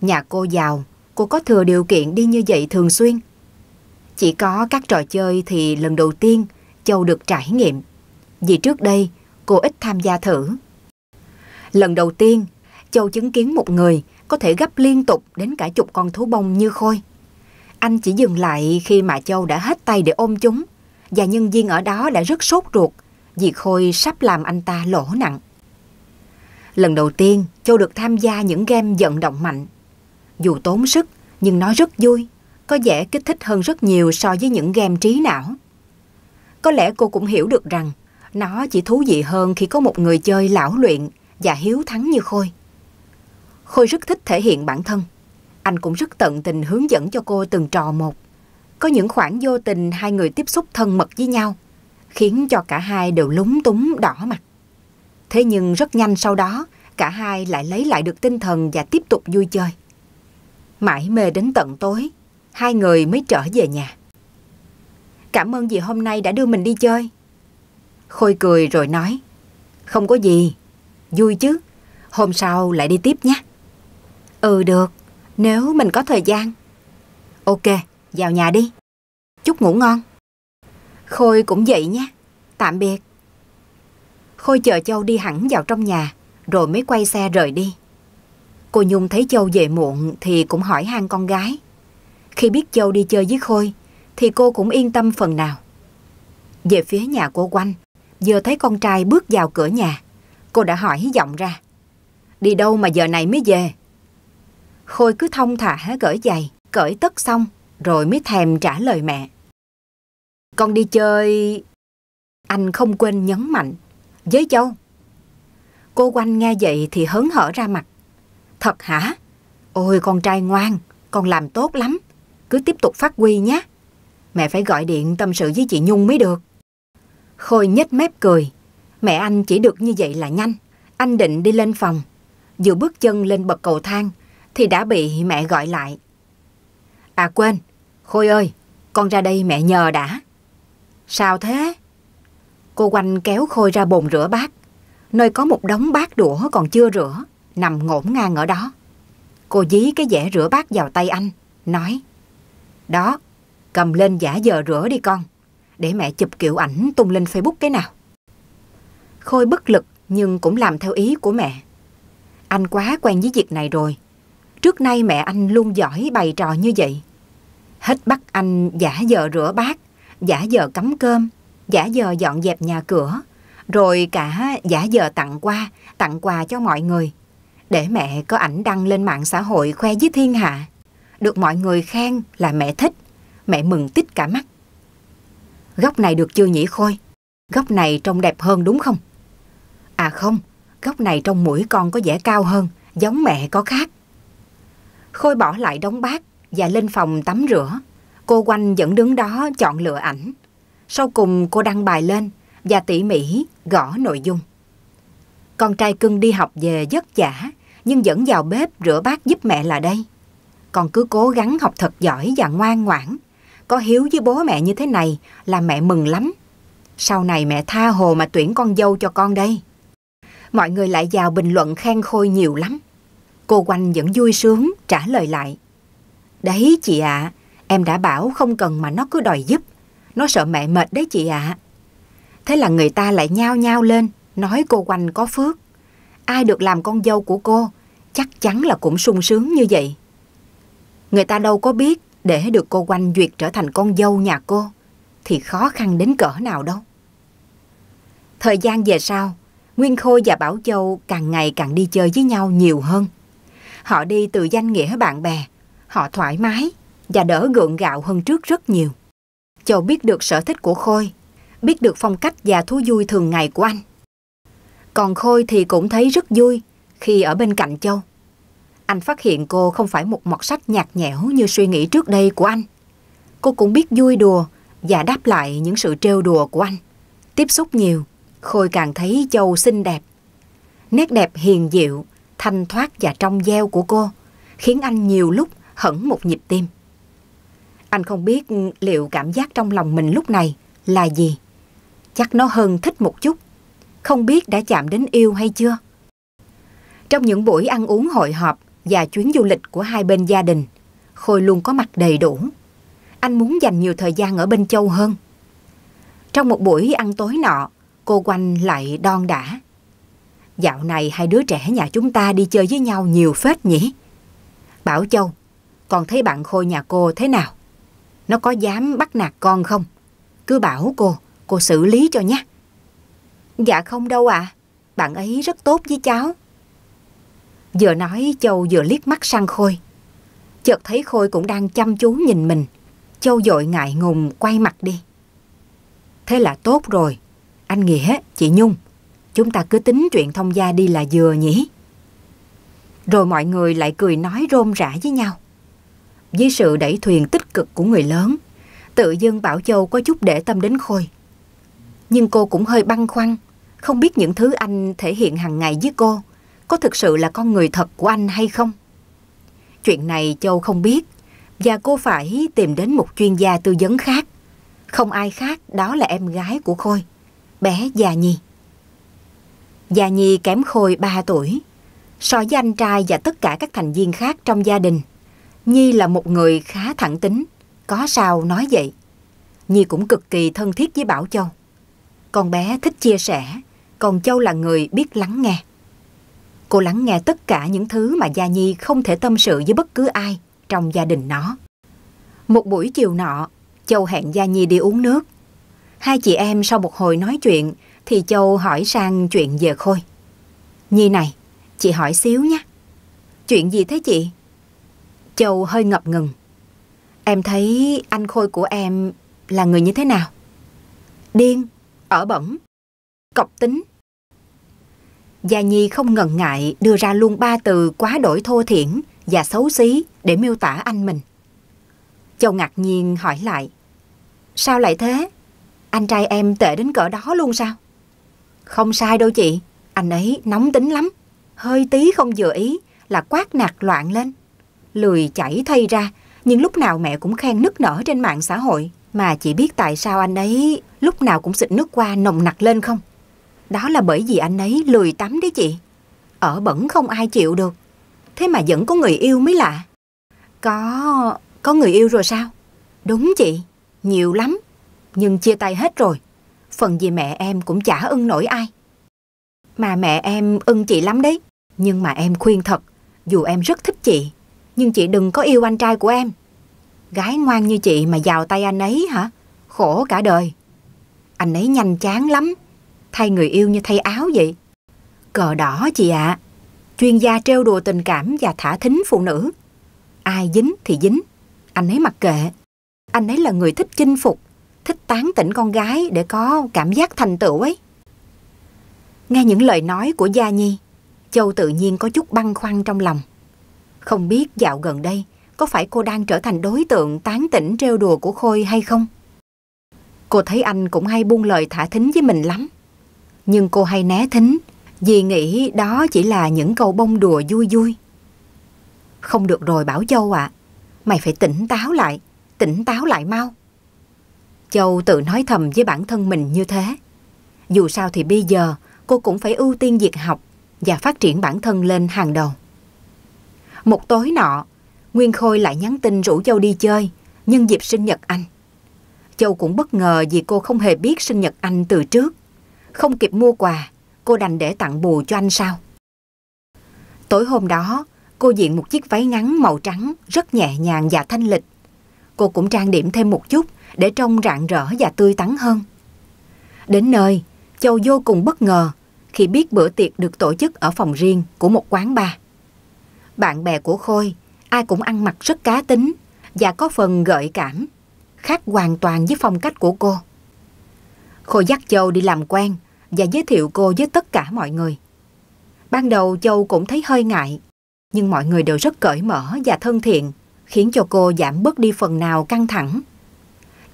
Nhà cô giàu, cô có thừa điều kiện đi như vậy thường xuyên. Chỉ có các trò chơi thì lần đầu tiên Châu được trải nghiệm, vì trước đây cô ít tham gia thử. Lần đầu tiên, Châu chứng kiến một người có thể gấp liên tục đến cả chục con thú bông như khôi. Anh chỉ dừng lại khi mà Châu đã hết tay để ôm chúng và nhân viên ở đó đã rất sốt ruột vì Khôi sắp làm anh ta lỗ nặng. Lần đầu tiên, Châu được tham gia những game vận động mạnh. Dù tốn sức, nhưng nó rất vui, có vẻ kích thích hơn rất nhiều so với những game trí não. Có lẽ cô cũng hiểu được rằng, nó chỉ thú vị hơn khi có một người chơi lão luyện, và hiếu thắng như Khôi. Khôi rất thích thể hiện bản thân. Anh cũng rất tận tình hướng dẫn cho cô từng trò một. Có những khoảng vô tình hai người tiếp xúc thân mật với nhau, khiến cho cả hai đều lúng túng đỏ mặt. Thế nhưng rất nhanh sau đó, cả hai lại lấy lại được tinh thần và tiếp tục vui chơi. Mãi mê đến tận tối, hai người mới trở về nhà. Cảm ơn vì hôm nay đã đưa mình đi chơi. Khôi cười rồi nói, không có gì, vui chứ. Hôm sau lại đi tiếp nhé. Ừ được, nếu mình có thời gian. Ok, vào nhà đi. Chúc ngủ ngon. Khôi cũng vậy nhé. Tạm biệt. Khôi chờ Châu đi hẳn vào trong nhà, rồi mới quay xe rời đi. Cô Nhung thấy Châu về muộn thì cũng hỏi han con gái. Khi biết Châu đi chơi với Khôi, thì cô cũng yên tâm phần nào. Về phía nhà cô Quanh, vừa thấy con trai bước vào cửa nhà, Cô đã hỏi giọng ra. Đi đâu mà giờ này mới về? Khôi cứ thông thả cởi giày, cởi tất xong, rồi mới thèm trả lời mẹ. Con đi chơi... Anh không quên nhấn mạnh. Với Châu. Cô quanh nghe vậy thì hớn hở ra mặt. Thật hả? Ôi con trai ngoan, con làm tốt lắm. Cứ tiếp tục phát huy nhé. Mẹ phải gọi điện tâm sự với chị Nhung mới được. Khôi nhếch mép cười. Mẹ anh chỉ được như vậy là nhanh. Anh định đi lên phòng. Vừa bước chân lên bậc cầu thang thì đã bị mẹ gọi lại. À quên, Khôi ơi, con ra đây mẹ nhờ đã. Sao thế? Cô quanh kéo Khôi ra bồn rửa bát, nơi có một đống bát đũa còn chưa rửa, nằm ngổn ngang ở đó. Cô dí cái dẻ rửa bát vào tay anh, nói Đó, cầm lên giả giờ rửa đi con, để mẹ chụp kiểu ảnh tung lên Facebook cái nào. Khôi bất lực nhưng cũng làm theo ý của mẹ. Anh quá quen với việc này rồi. Trước nay mẹ anh luôn giỏi bày trò như vậy. Hết bắt anh giả giờ rửa bát, giả giờ cắm cơm, giả giờ dọn dẹp nhà cửa, rồi cả giả giờ tặng quà, tặng quà cho mọi người. Để mẹ có ảnh đăng lên mạng xã hội khoe với thiên hạ. Được mọi người khen là mẹ thích, mẹ mừng tích cả mắt. Góc này được chưa nhỉ Khôi? Góc này trông đẹp hơn đúng không? À không, góc này trong mũi con có vẻ cao hơn, giống mẹ có khác. Khôi bỏ lại đống bát và lên phòng tắm rửa. Cô quanh vẫn đứng đó chọn lựa ảnh. Sau cùng cô đăng bài lên và tỉ mỉ gõ nội dung. Con trai cưng đi học về vất giả nhưng vẫn vào bếp rửa bát giúp mẹ là đây. Con cứ cố gắng học thật giỏi và ngoan ngoãn. Có hiếu với bố mẹ như thế này là mẹ mừng lắm. Sau này mẹ tha hồ mà tuyển con dâu cho con đây mọi người lại vào bình luận khen Khôi nhiều lắm. Cô Quanh vẫn vui sướng trả lời lại. Đấy chị ạ, à, em đã bảo không cần mà nó cứ đòi giúp. Nó sợ mẹ mệt đấy chị ạ. À. Thế là người ta lại nhao nhao lên, nói cô Quanh có phước. Ai được làm con dâu của cô, chắc chắn là cũng sung sướng như vậy. Người ta đâu có biết để được cô Quanh duyệt trở thành con dâu nhà cô thì khó khăn đến cỡ nào đâu. Thời gian về sau, Nguyên Khôi và Bảo Châu càng ngày càng đi chơi với nhau nhiều hơn. Họ đi từ danh nghĩa bạn bè, họ thoải mái và đỡ gượng gạo hơn trước rất nhiều. Châu biết được sở thích của Khôi, biết được phong cách và thú vui thường ngày của anh. Còn Khôi thì cũng thấy rất vui khi ở bên cạnh Châu. Anh phát hiện cô không phải một mọt sách nhạt nhẽo như suy nghĩ trước đây của anh. Cô cũng biết vui đùa và đáp lại những sự trêu đùa của anh. Tiếp xúc nhiều, Khôi càng thấy Châu xinh đẹp. Nét đẹp hiền dịu, thanh thoát và trong veo của cô khiến anh nhiều lúc hẫn một nhịp tim. Anh không biết liệu cảm giác trong lòng mình lúc này là gì. Chắc nó hơn thích một chút. Không biết đã chạm đến yêu hay chưa. Trong những buổi ăn uống hội họp và chuyến du lịch của hai bên gia đình, Khôi luôn có mặt đầy đủ. Anh muốn dành nhiều thời gian ở bên Châu hơn. Trong một buổi ăn tối nọ, cô Quanh lại đon đã. Dạo này hai đứa trẻ nhà chúng ta đi chơi với nhau nhiều phết nhỉ? Bảo Châu, còn thấy bạn Khôi nhà cô thế nào? Nó có dám bắt nạt con không? Cứ bảo cô, cô xử lý cho nhé. Dạ không đâu ạ, à. bạn ấy rất tốt với cháu. Vừa nói Châu vừa liếc mắt sang Khôi. Chợt thấy Khôi cũng đang chăm chú nhìn mình. Châu dội ngại ngùng quay mặt đi. Thế là tốt rồi, anh Nghĩa, chị Nhung, chúng ta cứ tính chuyện thông gia đi là vừa nhỉ? Rồi mọi người lại cười nói rôm rã với nhau. Với sự đẩy thuyền tích cực của người lớn, tự dưng Bảo Châu có chút để tâm đến Khôi. Nhưng cô cũng hơi băn khoăn, không biết những thứ anh thể hiện hàng ngày với cô có thực sự là con người thật của anh hay không. Chuyện này Châu không biết, và cô phải tìm đến một chuyên gia tư vấn khác. Không ai khác, đó là em gái của Khôi bé Gia Nhi. Gia Nhi kém Khôi 3 tuổi. So với anh trai và tất cả các thành viên khác trong gia đình, Nhi là một người khá thẳng tính, có sao nói vậy. Nhi cũng cực kỳ thân thiết với Bảo Châu. Con bé thích chia sẻ, còn Châu là người biết lắng nghe. Cô lắng nghe tất cả những thứ mà Gia Nhi không thể tâm sự với bất cứ ai trong gia đình nó. Một buổi chiều nọ, Châu hẹn Gia Nhi đi uống nước. Hai chị em sau một hồi nói chuyện thì Châu hỏi sang chuyện về Khôi. Nhi này, chị hỏi xíu nhé. Chuyện gì thế chị? Châu hơi ngập ngừng. Em thấy anh Khôi của em là người như thế nào? Điên, ở bẩn, cọc tính. Gia Nhi không ngần ngại đưa ra luôn ba từ quá đổi thô thiển và xấu xí để miêu tả anh mình. Châu ngạc nhiên hỏi lại. Sao lại thế? Anh trai em tệ đến cỡ đó luôn sao? Không sai đâu chị, anh ấy nóng tính lắm. Hơi tí không vừa ý là quát nạt loạn lên. Lười chảy thay ra, nhưng lúc nào mẹ cũng khen nức nở trên mạng xã hội. Mà chị biết tại sao anh ấy lúc nào cũng xịt nước qua nồng nặc lên không? Đó là bởi vì anh ấy lười tắm đấy chị. Ở bẩn không ai chịu được. Thế mà vẫn có người yêu mới lạ. Có... có người yêu rồi sao? Đúng chị, nhiều lắm nhưng chia tay hết rồi. Phần gì mẹ em cũng chả ưng nổi ai. Mà mẹ em ưng chị lắm đấy. Nhưng mà em khuyên thật, dù em rất thích chị, nhưng chị đừng có yêu anh trai của em. Gái ngoan như chị mà vào tay anh ấy hả? Khổ cả đời. Anh ấy nhanh chán lắm, thay người yêu như thay áo vậy. Cờ đỏ chị ạ. À. Chuyên gia trêu đùa tình cảm và thả thính phụ nữ. Ai dính thì dính, anh ấy mặc kệ. Anh ấy là người thích chinh phục, thích tán tỉnh con gái để có cảm giác thành tựu ấy. Nghe những lời nói của Gia Nhi, Châu tự nhiên có chút băn khoăn trong lòng. Không biết dạo gần đây có phải cô đang trở thành đối tượng tán tỉnh trêu đùa của Khôi hay không? Cô thấy anh cũng hay buông lời thả thính với mình lắm. Nhưng cô hay né thính vì nghĩ đó chỉ là những câu bông đùa vui vui. Không được rồi Bảo Châu ạ, à. mày phải tỉnh táo lại, tỉnh táo lại mau. Châu tự nói thầm với bản thân mình như thế. Dù sao thì bây giờ cô cũng phải ưu tiên việc học và phát triển bản thân lên hàng đầu. Một tối nọ, Nguyên Khôi lại nhắn tin rủ Châu đi chơi, nhân dịp sinh nhật anh. Châu cũng bất ngờ vì cô không hề biết sinh nhật anh từ trước. Không kịp mua quà, cô đành để tặng bù cho anh sao. Tối hôm đó, cô diện một chiếc váy ngắn màu trắng rất nhẹ nhàng và thanh lịch. Cô cũng trang điểm thêm một chút để trông rạng rỡ và tươi tắn hơn. Đến nơi, Châu vô cùng bất ngờ khi biết bữa tiệc được tổ chức ở phòng riêng của một quán bar. Bạn bè của Khôi, ai cũng ăn mặc rất cá tính và có phần gợi cảm, khác hoàn toàn với phong cách của cô. Khôi dắt Châu đi làm quen và giới thiệu cô với tất cả mọi người. Ban đầu Châu cũng thấy hơi ngại, nhưng mọi người đều rất cởi mở và thân thiện, khiến cho cô giảm bớt đi phần nào căng thẳng.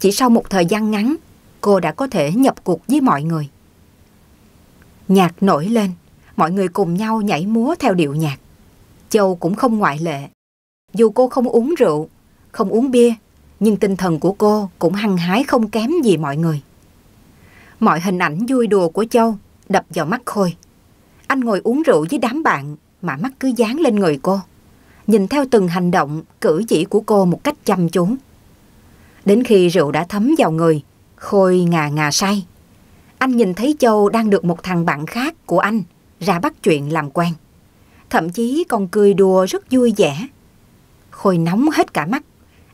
Chỉ sau một thời gian ngắn, cô đã có thể nhập cuộc với mọi người. Nhạc nổi lên, mọi người cùng nhau nhảy múa theo điệu nhạc. Châu cũng không ngoại lệ. Dù cô không uống rượu, không uống bia, nhưng tinh thần của cô cũng hăng hái không kém gì mọi người. Mọi hình ảnh vui đùa của Châu đập vào mắt Khôi. Anh ngồi uống rượu với đám bạn mà mắt cứ dán lên người cô. Nhìn theo từng hành động, cử chỉ của cô một cách chăm chú. Đến khi rượu đã thấm vào người, Khôi ngà ngà say. Anh nhìn thấy Châu đang được một thằng bạn khác của anh ra bắt chuyện làm quen. Thậm chí còn cười đùa rất vui vẻ. Khôi nóng hết cả mắt.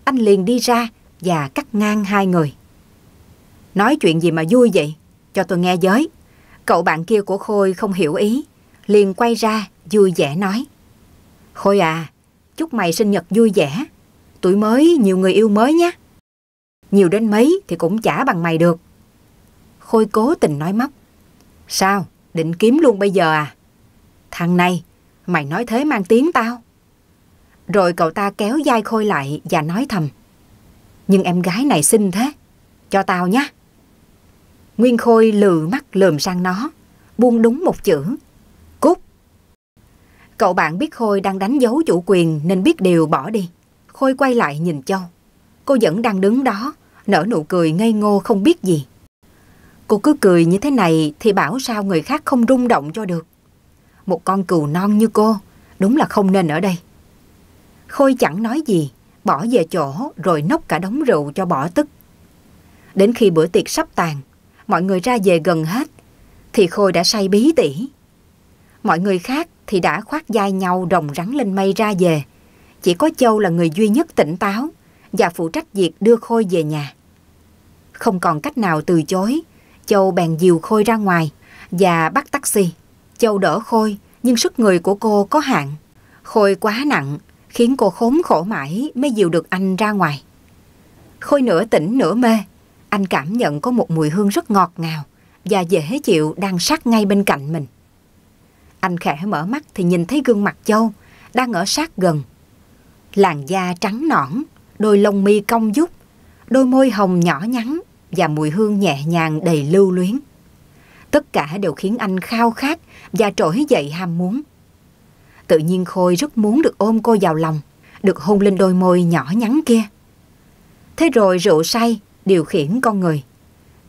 Anh liền đi ra và cắt ngang hai người. Nói chuyện gì mà vui vậy? Cho tôi nghe giới. Cậu bạn kia của Khôi không hiểu ý. Liền quay ra vui vẻ nói. Khôi à, chúc mày sinh nhật vui vẻ. Tuổi mới nhiều người yêu mới nhé nhiều đến mấy thì cũng chả bằng mày được. Khôi cố tình nói móc. Sao, định kiếm luôn bây giờ à? Thằng này, mày nói thế mang tiếng tao. Rồi cậu ta kéo dai Khôi lại và nói thầm. Nhưng em gái này xinh thế, cho tao nhé. Nguyên Khôi lừ mắt lườm sang nó, buông đúng một chữ. Cút. Cậu bạn biết Khôi đang đánh dấu chủ quyền nên biết điều bỏ đi. Khôi quay lại nhìn Châu cô vẫn đang đứng đó, nở nụ cười ngây ngô không biết gì. Cô cứ cười như thế này thì bảo sao người khác không rung động cho được. Một con cừu non như cô, đúng là không nên ở đây. Khôi chẳng nói gì, bỏ về chỗ rồi nốc cả đống rượu cho bỏ tức. Đến khi bữa tiệc sắp tàn, mọi người ra về gần hết, thì Khôi đã say bí tỉ. Mọi người khác thì đã khoác vai nhau rồng rắn lên mây ra về. Chỉ có Châu là người duy nhất tỉnh táo và phụ trách việc đưa Khôi về nhà. Không còn cách nào từ chối, Châu bèn dìu Khôi ra ngoài và bắt taxi. Châu đỡ Khôi, nhưng sức người của cô có hạn. Khôi quá nặng, khiến cô khốn khổ mãi mới dìu được anh ra ngoài. Khôi nửa tỉnh nửa mê, anh cảm nhận có một mùi hương rất ngọt ngào và dễ chịu đang sát ngay bên cạnh mình. Anh khẽ mở mắt thì nhìn thấy gương mặt Châu đang ở sát gần. Làn da trắng nõn, đôi lông mi cong dút, đôi môi hồng nhỏ nhắn và mùi hương nhẹ nhàng đầy lưu luyến. Tất cả đều khiến anh khao khát và trỗi dậy ham muốn. Tự nhiên Khôi rất muốn được ôm cô vào lòng, được hôn lên đôi môi nhỏ nhắn kia. Thế rồi rượu say điều khiển con người.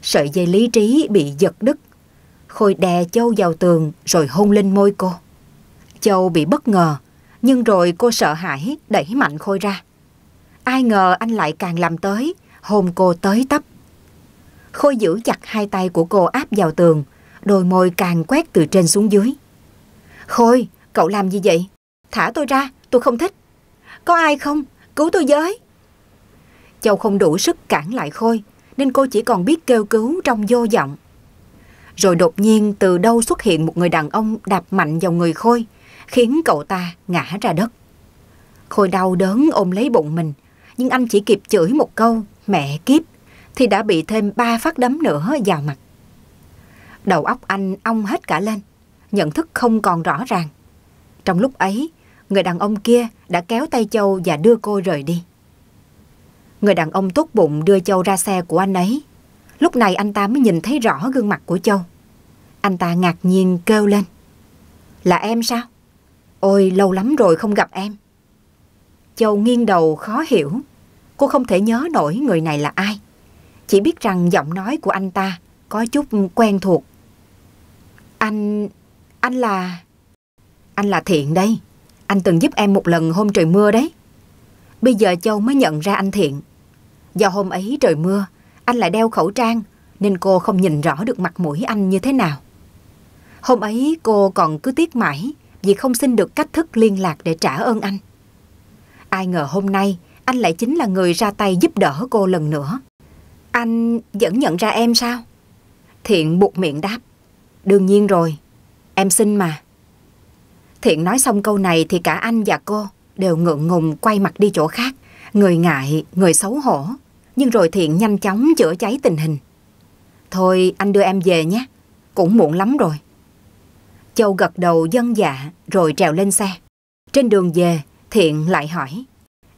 Sợi dây lý trí bị giật đứt. Khôi đè Châu vào tường rồi hôn lên môi cô. Châu bị bất ngờ, nhưng rồi cô sợ hãi đẩy mạnh Khôi ra. Ai ngờ anh lại càng làm tới, hôn cô tới tấp. Khôi giữ chặt hai tay của cô áp vào tường, đôi môi càng quét từ trên xuống dưới. Khôi, cậu làm gì vậy? Thả tôi ra, tôi không thích. Có ai không? Cứu tôi với. Châu không đủ sức cản lại Khôi, nên cô chỉ còn biết kêu cứu trong vô vọng. Rồi đột nhiên từ đâu xuất hiện một người đàn ông đạp mạnh vào người Khôi, khiến cậu ta ngã ra đất. Khôi đau đớn ôm lấy bụng mình, nhưng anh chỉ kịp chửi một câu mẹ kiếp thì đã bị thêm ba phát đấm nữa vào mặt. Đầu óc anh ong hết cả lên, nhận thức không còn rõ ràng. Trong lúc ấy, người đàn ông kia đã kéo tay Châu và đưa cô rời đi. Người đàn ông tốt bụng đưa Châu ra xe của anh ấy. Lúc này anh ta mới nhìn thấy rõ gương mặt của Châu. Anh ta ngạc nhiên kêu lên. Là em sao? Ôi, lâu lắm rồi không gặp em. Châu nghiêng đầu khó hiểu. Cô không thể nhớ nổi người này là ai. Chỉ biết rằng giọng nói của anh ta có chút quen thuộc. Anh... anh là... Anh là Thiện đây. Anh từng giúp em một lần hôm trời mưa đấy. Bây giờ Châu mới nhận ra anh Thiện. Do hôm ấy trời mưa, anh lại đeo khẩu trang, nên cô không nhìn rõ được mặt mũi anh như thế nào. Hôm ấy cô còn cứ tiếc mãi vì không xin được cách thức liên lạc để trả ơn anh. Ai ngờ hôm nay anh lại chính là người ra tay giúp đỡ cô lần nữa. Anh vẫn nhận ra em sao? Thiện buộc miệng đáp. Đương nhiên rồi, em xin mà. Thiện nói xong câu này thì cả anh và cô đều ngượng ngùng quay mặt đi chỗ khác. Người ngại, người xấu hổ. Nhưng rồi Thiện nhanh chóng chữa cháy tình hình. Thôi anh đưa em về nhé, cũng muộn lắm rồi. Châu gật đầu dân dạ rồi trèo lên xe. Trên đường về, Thiện lại hỏi.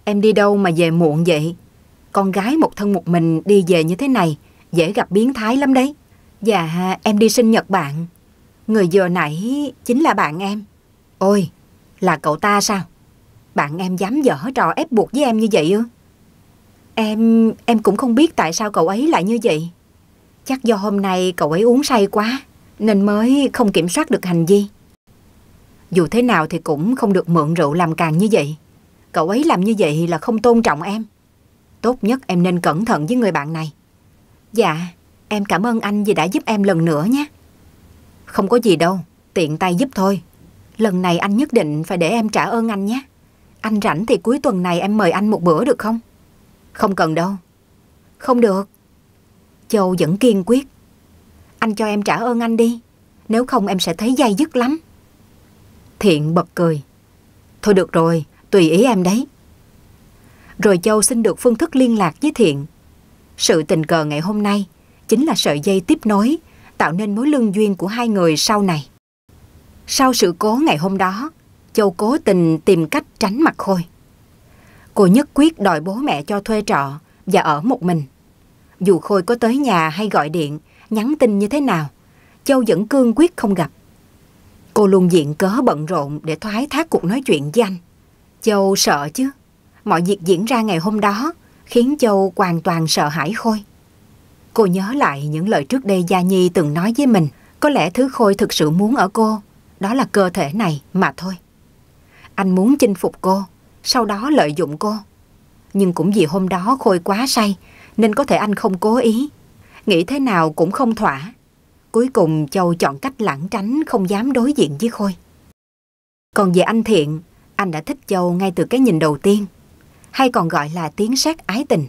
Em đi đâu mà về muộn vậy? Con gái một thân một mình đi về như thế này, dễ gặp biến thái lắm đấy. Dạ, em đi sinh nhật bạn. Người vừa nãy chính là bạn em. Ôi, là cậu ta sao? Bạn em dám dở trò ép buộc với em như vậy ư? Em, em cũng không biết tại sao cậu ấy lại như vậy. Chắc do hôm nay cậu ấy uống say quá, nên mới không kiểm soát được hành vi. Dù thế nào thì cũng không được mượn rượu làm càng như vậy. Cậu ấy làm như vậy là không tôn trọng em. Tốt nhất em nên cẩn thận với người bạn này. Dạ, em cảm ơn anh vì đã giúp em lần nữa nhé. Không có gì đâu, tiện tay giúp thôi. Lần này anh nhất định phải để em trả ơn anh nhé. Anh rảnh thì cuối tuần này em mời anh một bữa được không? Không cần đâu. Không được. Châu vẫn kiên quyết. Anh cho em trả ơn anh đi. Nếu không em sẽ thấy dai dứt lắm. Thiện bật cười. Thôi được rồi, tùy ý em đấy. Rồi Châu xin được phương thức liên lạc với Thiện. Sự tình cờ ngày hôm nay chính là sợi dây tiếp nối, tạo nên mối lương duyên của hai người sau này. Sau sự cố ngày hôm đó, Châu cố tình tìm cách tránh mặt Khôi. Cô nhất quyết đòi bố mẹ cho thuê trọ và ở một mình. Dù Khôi có tới nhà hay gọi điện, nhắn tin như thế nào, Châu vẫn cương quyết không gặp. Cô luôn diện cớ bận rộn để thoái thác cuộc nói chuyện với anh. Châu sợ chứ. Mọi việc diễn ra ngày hôm đó khiến Châu hoàn toàn sợ hãi Khôi. Cô nhớ lại những lời trước đây Gia Nhi từng nói với mình. Có lẽ thứ Khôi thực sự muốn ở cô, đó là cơ thể này mà thôi. Anh muốn chinh phục cô, sau đó lợi dụng cô. Nhưng cũng vì hôm đó Khôi quá say, nên có thể anh không cố ý. Nghĩ thế nào cũng không thỏa. Cuối cùng Châu chọn cách lãng tránh không dám đối diện với Khôi. Còn về anh Thiện, anh đã thích Châu ngay từ cái nhìn đầu tiên, hay còn gọi là tiếng sát ái tình.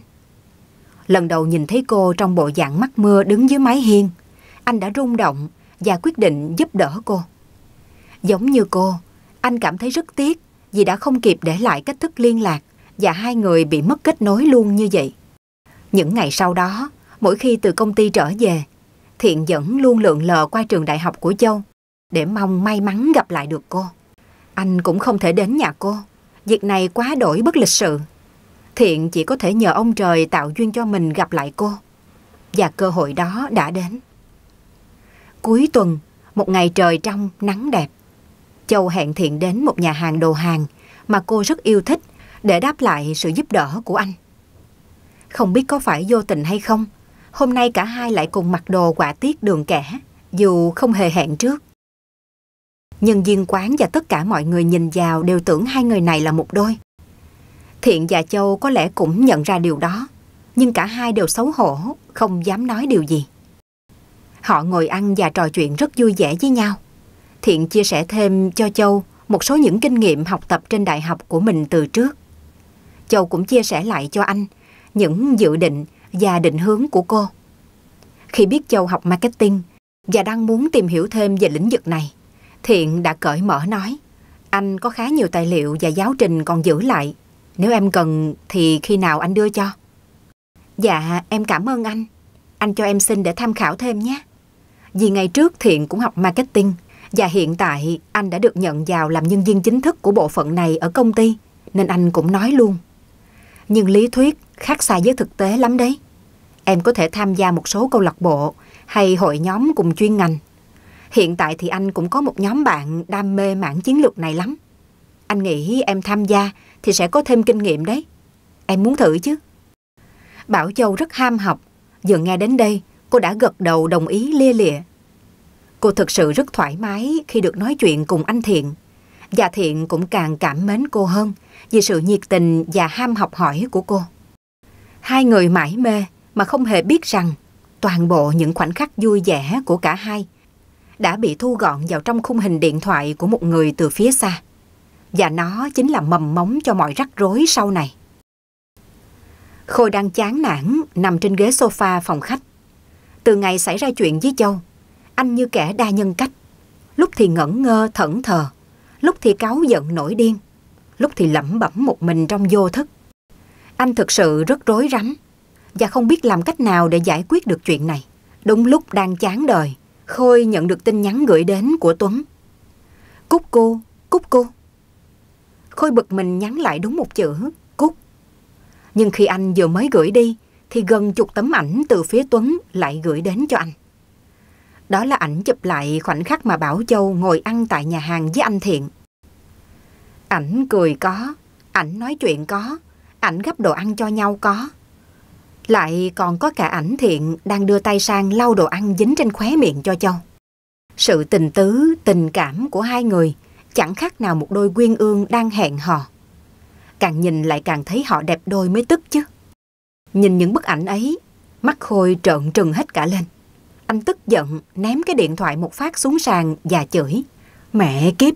Lần đầu nhìn thấy cô trong bộ dạng mắt mưa đứng dưới mái hiên, anh đã rung động và quyết định giúp đỡ cô. Giống như cô, anh cảm thấy rất tiếc vì đã không kịp để lại cách thức liên lạc và hai người bị mất kết nối luôn như vậy. Những ngày sau đó, mỗi khi từ công ty trở về, Thiện vẫn luôn lượn lờ qua trường đại học của Châu để mong may mắn gặp lại được cô. Anh cũng không thể đến nhà cô. Việc này quá đổi bất lịch sự. Thiện chỉ có thể nhờ ông trời tạo duyên cho mình gặp lại cô. Và cơ hội đó đã đến. Cuối tuần, một ngày trời trong, nắng đẹp. Châu hẹn Thiện đến một nhà hàng đồ hàng mà cô rất yêu thích để đáp lại sự giúp đỡ của anh. Không biết có phải vô tình hay không, hôm nay cả hai lại cùng mặc đồ quả tiết đường kẻ, dù không hề hẹn trước nhân viên quán và tất cả mọi người nhìn vào đều tưởng hai người này là một đôi. Thiện và Châu có lẽ cũng nhận ra điều đó, nhưng cả hai đều xấu hổ, không dám nói điều gì. Họ ngồi ăn và trò chuyện rất vui vẻ với nhau. Thiện chia sẻ thêm cho Châu một số những kinh nghiệm học tập trên đại học của mình từ trước. Châu cũng chia sẻ lại cho anh những dự định và định hướng của cô. Khi biết Châu học marketing và đang muốn tìm hiểu thêm về lĩnh vực này, Thiện đã cởi mở nói, anh có khá nhiều tài liệu và giáo trình còn giữ lại. Nếu em cần thì khi nào anh đưa cho? Dạ, em cảm ơn anh. Anh cho em xin để tham khảo thêm nhé. Vì ngày trước Thiện cũng học marketing và hiện tại anh đã được nhận vào làm nhân viên chính thức của bộ phận này ở công ty nên anh cũng nói luôn. Nhưng lý thuyết khác xa với thực tế lắm đấy. Em có thể tham gia một số câu lạc bộ hay hội nhóm cùng chuyên ngành Hiện tại thì anh cũng có một nhóm bạn đam mê mảng chiến lược này lắm. Anh nghĩ em tham gia thì sẽ có thêm kinh nghiệm đấy. Em muốn thử chứ? Bảo Châu rất ham học. Vừa nghe đến đây, cô đã gật đầu đồng ý lia lịa. Cô thực sự rất thoải mái khi được nói chuyện cùng anh Thiện. Và Thiện cũng càng cảm mến cô hơn vì sự nhiệt tình và ham học hỏi của cô. Hai người mãi mê mà không hề biết rằng toàn bộ những khoảnh khắc vui vẻ của cả hai đã bị thu gọn vào trong khung hình điện thoại của một người từ phía xa. Và nó chính là mầm móng cho mọi rắc rối sau này. Khôi đang chán nản nằm trên ghế sofa phòng khách. Từ ngày xảy ra chuyện với Châu, anh như kẻ đa nhân cách. Lúc thì ngẩn ngơ thẫn thờ, lúc thì cáu giận nổi điên, lúc thì lẩm bẩm một mình trong vô thức. Anh thực sự rất rối rắm và không biết làm cách nào để giải quyết được chuyện này. Đúng lúc đang chán đời, Khôi nhận được tin nhắn gửi đến của Tuấn. Cúc cô, Cúc cô. Khôi bực mình nhắn lại đúng một chữ, Cúc. Nhưng khi anh vừa mới gửi đi, thì gần chục tấm ảnh từ phía Tuấn lại gửi đến cho anh. Đó là ảnh chụp lại khoảnh khắc mà Bảo Châu ngồi ăn tại nhà hàng với anh Thiện. Ảnh cười có, ảnh nói chuyện có, ảnh gấp đồ ăn cho nhau có. Lại còn có cả ảnh thiện đang đưa tay sang lau đồ ăn dính trên khóe miệng cho Châu. Sự tình tứ, tình cảm của hai người chẳng khác nào một đôi quyên ương đang hẹn hò. Càng nhìn lại càng thấy họ đẹp đôi mới tức chứ. Nhìn những bức ảnh ấy, mắt Khôi trợn trừng hết cả lên. Anh tức giận ném cái điện thoại một phát xuống sàn và chửi. Mẹ kiếp!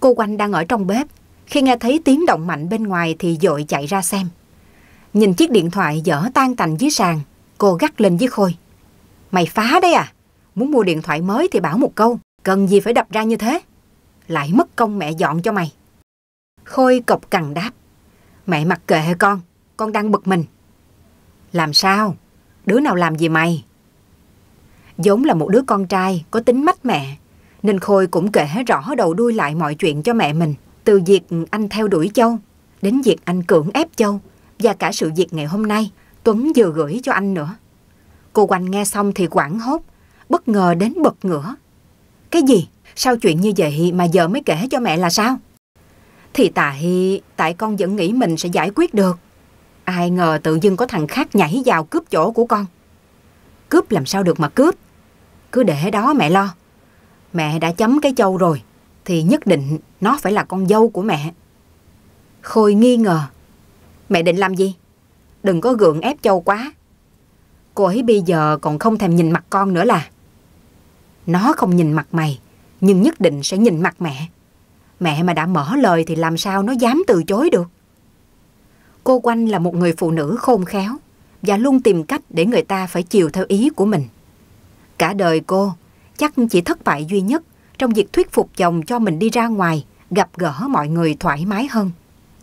Cô Quanh đang ở trong bếp. Khi nghe thấy tiếng động mạnh bên ngoài thì dội chạy ra xem. Nhìn chiếc điện thoại dở tan tành dưới sàn, cô gắt lên với Khôi. Mày phá đấy à? Muốn mua điện thoại mới thì bảo một câu, cần gì phải đập ra như thế? Lại mất công mẹ dọn cho mày. Khôi cộc cằn đáp. Mẹ mặc kệ con, con đang bực mình. Làm sao? Đứa nào làm gì mày? vốn là một đứa con trai có tính mách mẹ, nên Khôi cũng kể rõ đầu đuôi lại mọi chuyện cho mẹ mình, từ việc anh theo đuổi Châu, đến việc anh cưỡng ép Châu, và cả sự việc ngày hôm nay Tuấn vừa gửi cho anh nữa. Cô Oanh nghe xong thì quảng hốt, bất ngờ đến bật ngửa. Cái gì? Sao chuyện như vậy mà giờ mới kể cho mẹ là sao? Thì tại, tại con vẫn nghĩ mình sẽ giải quyết được. Ai ngờ tự dưng có thằng khác nhảy vào cướp chỗ của con. Cướp làm sao được mà cướp? Cứ để đó mẹ lo. Mẹ đã chấm cái châu rồi, thì nhất định nó phải là con dâu của mẹ. Khôi nghi ngờ, Mẹ định làm gì? Đừng có gượng ép Châu quá. Cô ấy bây giờ còn không thèm nhìn mặt con nữa là. Nó không nhìn mặt mày, nhưng nhất định sẽ nhìn mặt mẹ. Mẹ mà đã mở lời thì làm sao nó dám từ chối được. Cô Quanh là một người phụ nữ khôn khéo và luôn tìm cách để người ta phải chiều theo ý của mình. Cả đời cô chắc chỉ thất bại duy nhất trong việc thuyết phục chồng cho mình đi ra ngoài, gặp gỡ mọi người thoải mái hơn.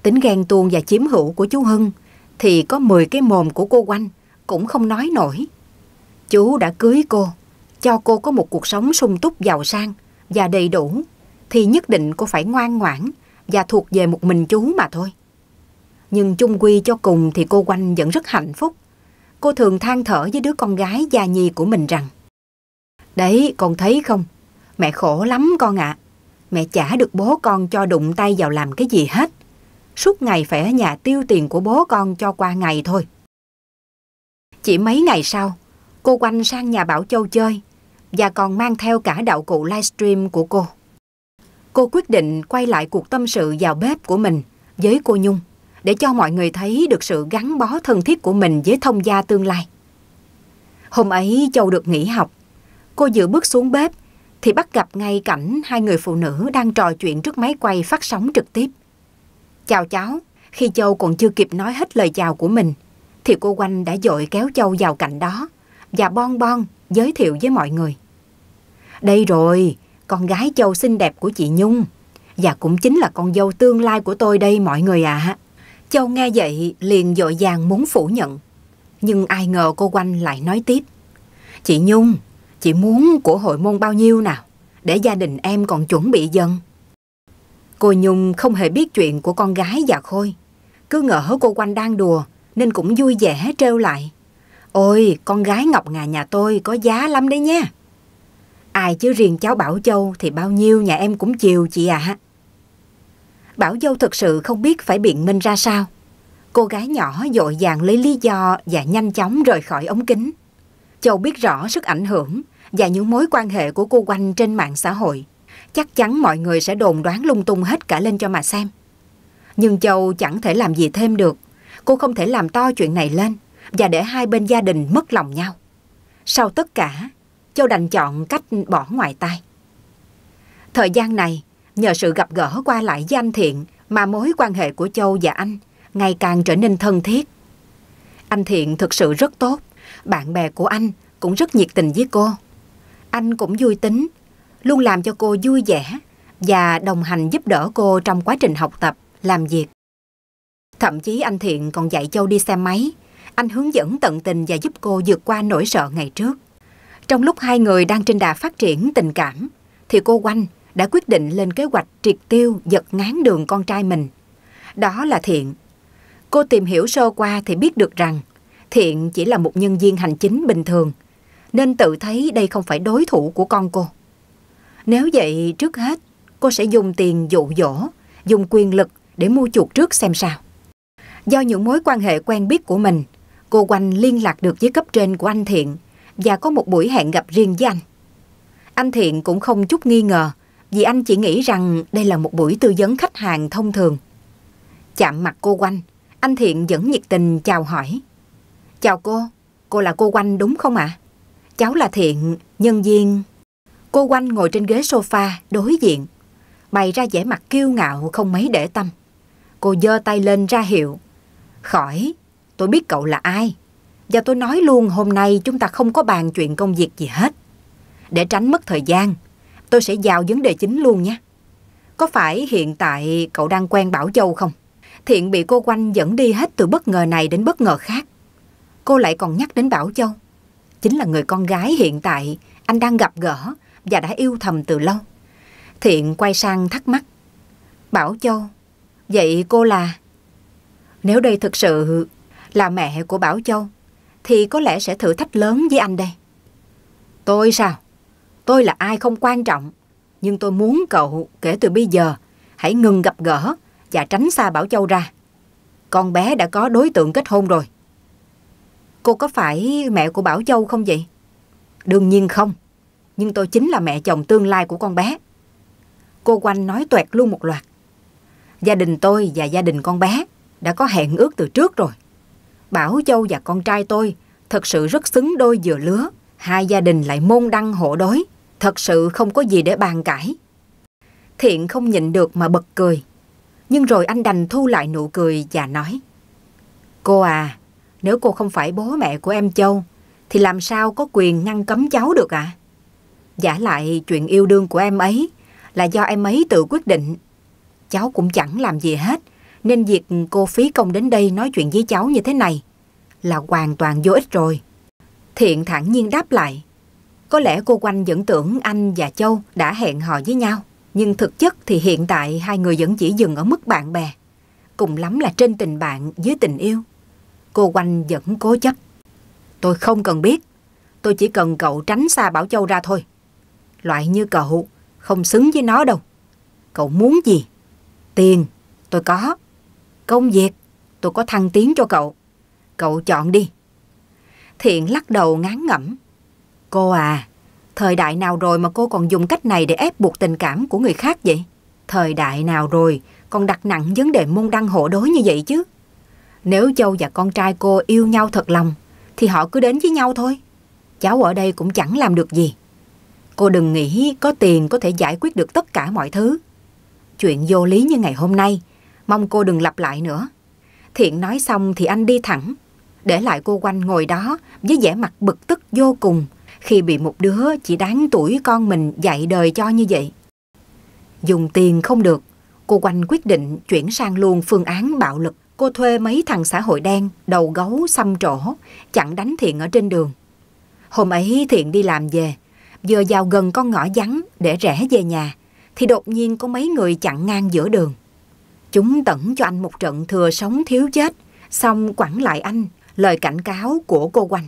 Tính ghen tuông và chiếm hữu của chú Hưng thì có 10 cái mồm của cô quanh cũng không nói nổi. Chú đã cưới cô, cho cô có một cuộc sống sung túc giàu sang và đầy đủ thì nhất định cô phải ngoan ngoãn và thuộc về một mình chú mà thôi. Nhưng chung quy cho cùng thì cô quanh vẫn rất hạnh phúc. Cô thường than thở với đứa con gái già nhì của mình rằng Đấy con thấy không, mẹ khổ lắm con ạ. À. Mẹ chả được bố con cho đụng tay vào làm cái gì hết suốt ngày phải ở nhà tiêu tiền của bố con cho qua ngày thôi. Chỉ mấy ngày sau, cô quanh sang nhà Bảo Châu chơi và còn mang theo cả đạo cụ livestream của cô. Cô quyết định quay lại cuộc tâm sự vào bếp của mình với cô Nhung để cho mọi người thấy được sự gắn bó thân thiết của mình với thông gia tương lai. Hôm ấy Châu được nghỉ học. Cô vừa bước xuống bếp thì bắt gặp ngay cảnh hai người phụ nữ đang trò chuyện trước máy quay phát sóng trực tiếp. Chào cháu. Khi Châu còn chưa kịp nói hết lời chào của mình, thì cô Quanh đã dội kéo Châu vào cạnh đó và bon bon giới thiệu với mọi người. Đây rồi, con gái Châu xinh đẹp của chị Nhung và cũng chính là con dâu tương lai của tôi đây mọi người ạ. À. Châu nghe vậy liền dội vàng muốn phủ nhận. Nhưng ai ngờ cô Quanh lại nói tiếp. Chị Nhung, chị muốn của hội môn bao nhiêu nào? Để gia đình em còn chuẩn bị dần. Cô Nhung không hề biết chuyện của con gái và Khôi. Cứ ngỡ cô Quanh đang đùa nên cũng vui vẻ trêu lại. Ôi, con gái Ngọc Ngà nhà tôi có giá lắm đấy nha. Ai chứ riêng cháu Bảo Châu thì bao nhiêu nhà em cũng chiều chị ạ. À. Bảo Châu thực sự không biết phải biện minh ra sao. Cô gái nhỏ dội vàng lấy lý do và nhanh chóng rời khỏi ống kính. Châu biết rõ sức ảnh hưởng và những mối quan hệ của cô quanh trên mạng xã hội chắc chắn mọi người sẽ đồn đoán lung tung hết cả lên cho mà xem. Nhưng Châu chẳng thể làm gì thêm được. Cô không thể làm to chuyện này lên và để hai bên gia đình mất lòng nhau. Sau tất cả, Châu đành chọn cách bỏ ngoài tai. Thời gian này, nhờ sự gặp gỡ qua lại với anh Thiện mà mối quan hệ của Châu và anh ngày càng trở nên thân thiết. Anh Thiện thực sự rất tốt, bạn bè của anh cũng rất nhiệt tình với cô. Anh cũng vui tính, luôn làm cho cô vui vẻ và đồng hành giúp đỡ cô trong quá trình học tập, làm việc. Thậm chí anh Thiện còn dạy Châu đi xe máy. Anh hướng dẫn tận tình và giúp cô vượt qua nỗi sợ ngày trước. Trong lúc hai người đang trên đà phát triển tình cảm, thì cô Oanh đã quyết định lên kế hoạch triệt tiêu giật ngán đường con trai mình. Đó là Thiện. Cô tìm hiểu sơ qua thì biết được rằng Thiện chỉ là một nhân viên hành chính bình thường, nên tự thấy đây không phải đối thủ của con cô. Nếu vậy trước hết cô sẽ dùng tiền dụ dỗ, dùng quyền lực để mua chuộc trước xem sao. Do những mối quan hệ quen biết của mình, cô Quanh liên lạc được với cấp trên của anh Thiện và có một buổi hẹn gặp riêng với anh. Anh Thiện cũng không chút nghi ngờ vì anh chỉ nghĩ rằng đây là một buổi tư vấn khách hàng thông thường. Chạm mặt cô Quanh, anh Thiện vẫn nhiệt tình chào hỏi. Chào cô, cô là cô Quanh đúng không ạ? À? Cháu là Thiện, nhân viên... Cô Quanh ngồi trên ghế sofa đối diện, bày ra vẻ mặt kiêu ngạo không mấy để tâm. Cô giơ tay lên ra hiệu. Khỏi, tôi biết cậu là ai. Và tôi nói luôn hôm nay chúng ta không có bàn chuyện công việc gì hết. Để tránh mất thời gian, tôi sẽ vào vấn đề chính luôn nhé. Có phải hiện tại cậu đang quen Bảo Châu không? Thiện bị cô Quanh dẫn đi hết từ bất ngờ này đến bất ngờ khác. Cô lại còn nhắc đến Bảo Châu. Chính là người con gái hiện tại anh đang gặp gỡ và đã yêu thầm từ lâu. Thiện quay sang thắc mắc. Bảo Châu, vậy cô là... Nếu đây thực sự là mẹ của Bảo Châu, thì có lẽ sẽ thử thách lớn với anh đây. Tôi sao? Tôi là ai không quan trọng, nhưng tôi muốn cậu kể từ bây giờ hãy ngừng gặp gỡ và tránh xa Bảo Châu ra. Con bé đã có đối tượng kết hôn rồi. Cô có phải mẹ của Bảo Châu không vậy? Đương nhiên không nhưng tôi chính là mẹ chồng tương lai của con bé. Cô Quanh nói toẹt luôn một loạt. Gia đình tôi và gia đình con bé đã có hẹn ước từ trước rồi. Bảo Châu và con trai tôi thật sự rất xứng đôi vừa lứa. Hai gia đình lại môn đăng hộ đối. Thật sự không có gì để bàn cãi. Thiện không nhịn được mà bật cười. Nhưng rồi anh đành thu lại nụ cười và nói. Cô à, nếu cô không phải bố mẹ của em Châu, thì làm sao có quyền ngăn cấm cháu được ạ? À? Giả lại chuyện yêu đương của em ấy là do em ấy tự quyết định. Cháu cũng chẳng làm gì hết, nên việc cô phí công đến đây nói chuyện với cháu như thế này là hoàn toàn vô ích rồi. Thiện thẳng nhiên đáp lại. Có lẽ cô Quanh vẫn tưởng anh và Châu đã hẹn hò với nhau, nhưng thực chất thì hiện tại hai người vẫn chỉ dừng ở mức bạn bè. Cùng lắm là trên tình bạn dưới tình yêu. Cô Quanh vẫn cố chấp. Tôi không cần biết, tôi chỉ cần cậu tránh xa Bảo Châu ra thôi loại như cậu không xứng với nó đâu. Cậu muốn gì? Tiền, tôi có. Công việc, tôi có thăng tiến cho cậu. Cậu chọn đi. Thiện lắc đầu ngán ngẩm. Cô à, thời đại nào rồi mà cô còn dùng cách này để ép buộc tình cảm của người khác vậy? Thời đại nào rồi còn đặt nặng vấn đề môn đăng hộ đối như vậy chứ? Nếu Châu và con trai cô yêu nhau thật lòng, thì họ cứ đến với nhau thôi. Cháu ở đây cũng chẳng làm được gì. Cô đừng nghĩ có tiền có thể giải quyết được tất cả mọi thứ. Chuyện vô lý như ngày hôm nay, mong cô đừng lặp lại nữa. Thiện nói xong thì anh đi thẳng, để lại cô quanh ngồi đó với vẻ mặt bực tức vô cùng khi bị một đứa chỉ đáng tuổi con mình dạy đời cho như vậy. Dùng tiền không được, cô quanh quyết định chuyển sang luôn phương án bạo lực. Cô thuê mấy thằng xã hội đen, đầu gấu, xăm trổ, chặn đánh Thiện ở trên đường. Hôm ấy Thiện đi làm về, vừa vào gần con ngõ vắng để rẽ về nhà, thì đột nhiên có mấy người chặn ngang giữa đường. Chúng tẩn cho anh một trận thừa sống thiếu chết, xong quẳng lại anh lời cảnh cáo của cô Quanh.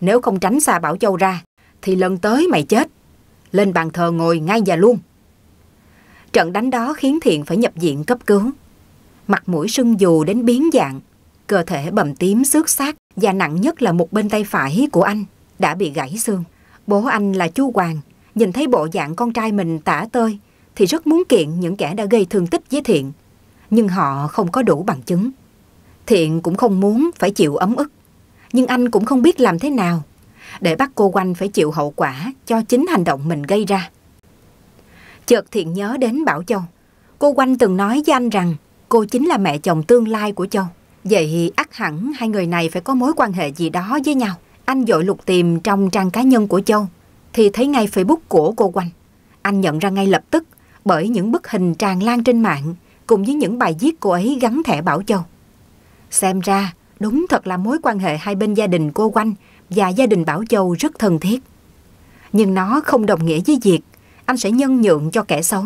Nếu không tránh xa Bảo Châu ra, thì lần tới mày chết. Lên bàn thờ ngồi ngay và luôn. Trận đánh đó khiến Thiện phải nhập viện cấp cứu. Mặt mũi sưng dù đến biến dạng, cơ thể bầm tím xước xác và nặng nhất là một bên tay phải của anh đã bị gãy xương. Bố anh là Chu Hoàng, nhìn thấy bộ dạng con trai mình tả tơi thì rất muốn kiện những kẻ đã gây thương tích với Thiện, nhưng họ không có đủ bằng chứng. Thiện cũng không muốn phải chịu ấm ức, nhưng anh cũng không biết làm thế nào để bắt cô quanh phải chịu hậu quả cho chính hành động mình gây ra. Chợt Thiện nhớ đến Bảo Châu. Cô quanh từng nói với anh rằng cô chính là mẹ chồng tương lai của Châu. Vậy ắt hẳn hai người này phải có mối quan hệ gì đó với nhau. Anh dội lục tìm trong trang cá nhân của Châu thì thấy ngay Facebook của cô Quanh. Anh nhận ra ngay lập tức bởi những bức hình tràn lan trên mạng cùng với những bài viết cô ấy gắn thẻ Bảo Châu. Xem ra, đúng thật là mối quan hệ hai bên gia đình cô Quanh và gia đình Bảo Châu rất thân thiết. Nhưng nó không đồng nghĩa với việc anh sẽ nhân nhượng cho kẻ xấu.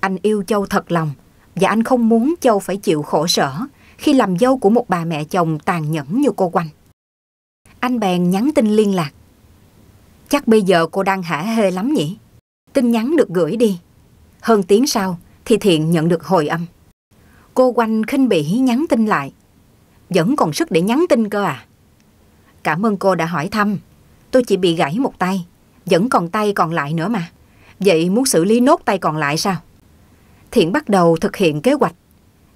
Anh yêu Châu thật lòng và anh không muốn Châu phải chịu khổ sở khi làm dâu của một bà mẹ chồng tàn nhẫn như cô Quanh. Anh bèn nhắn tin liên lạc. Chắc bây giờ cô đang hả hê lắm nhỉ? Tin nhắn được gửi đi. Hơn tiếng sau thì Thiện nhận được hồi âm. Cô quanh khinh bỉ nhắn tin lại. Vẫn còn sức để nhắn tin cơ à? Cảm ơn cô đã hỏi thăm. Tôi chỉ bị gãy một tay. Vẫn còn tay còn lại nữa mà. Vậy muốn xử lý nốt tay còn lại sao? Thiện bắt đầu thực hiện kế hoạch.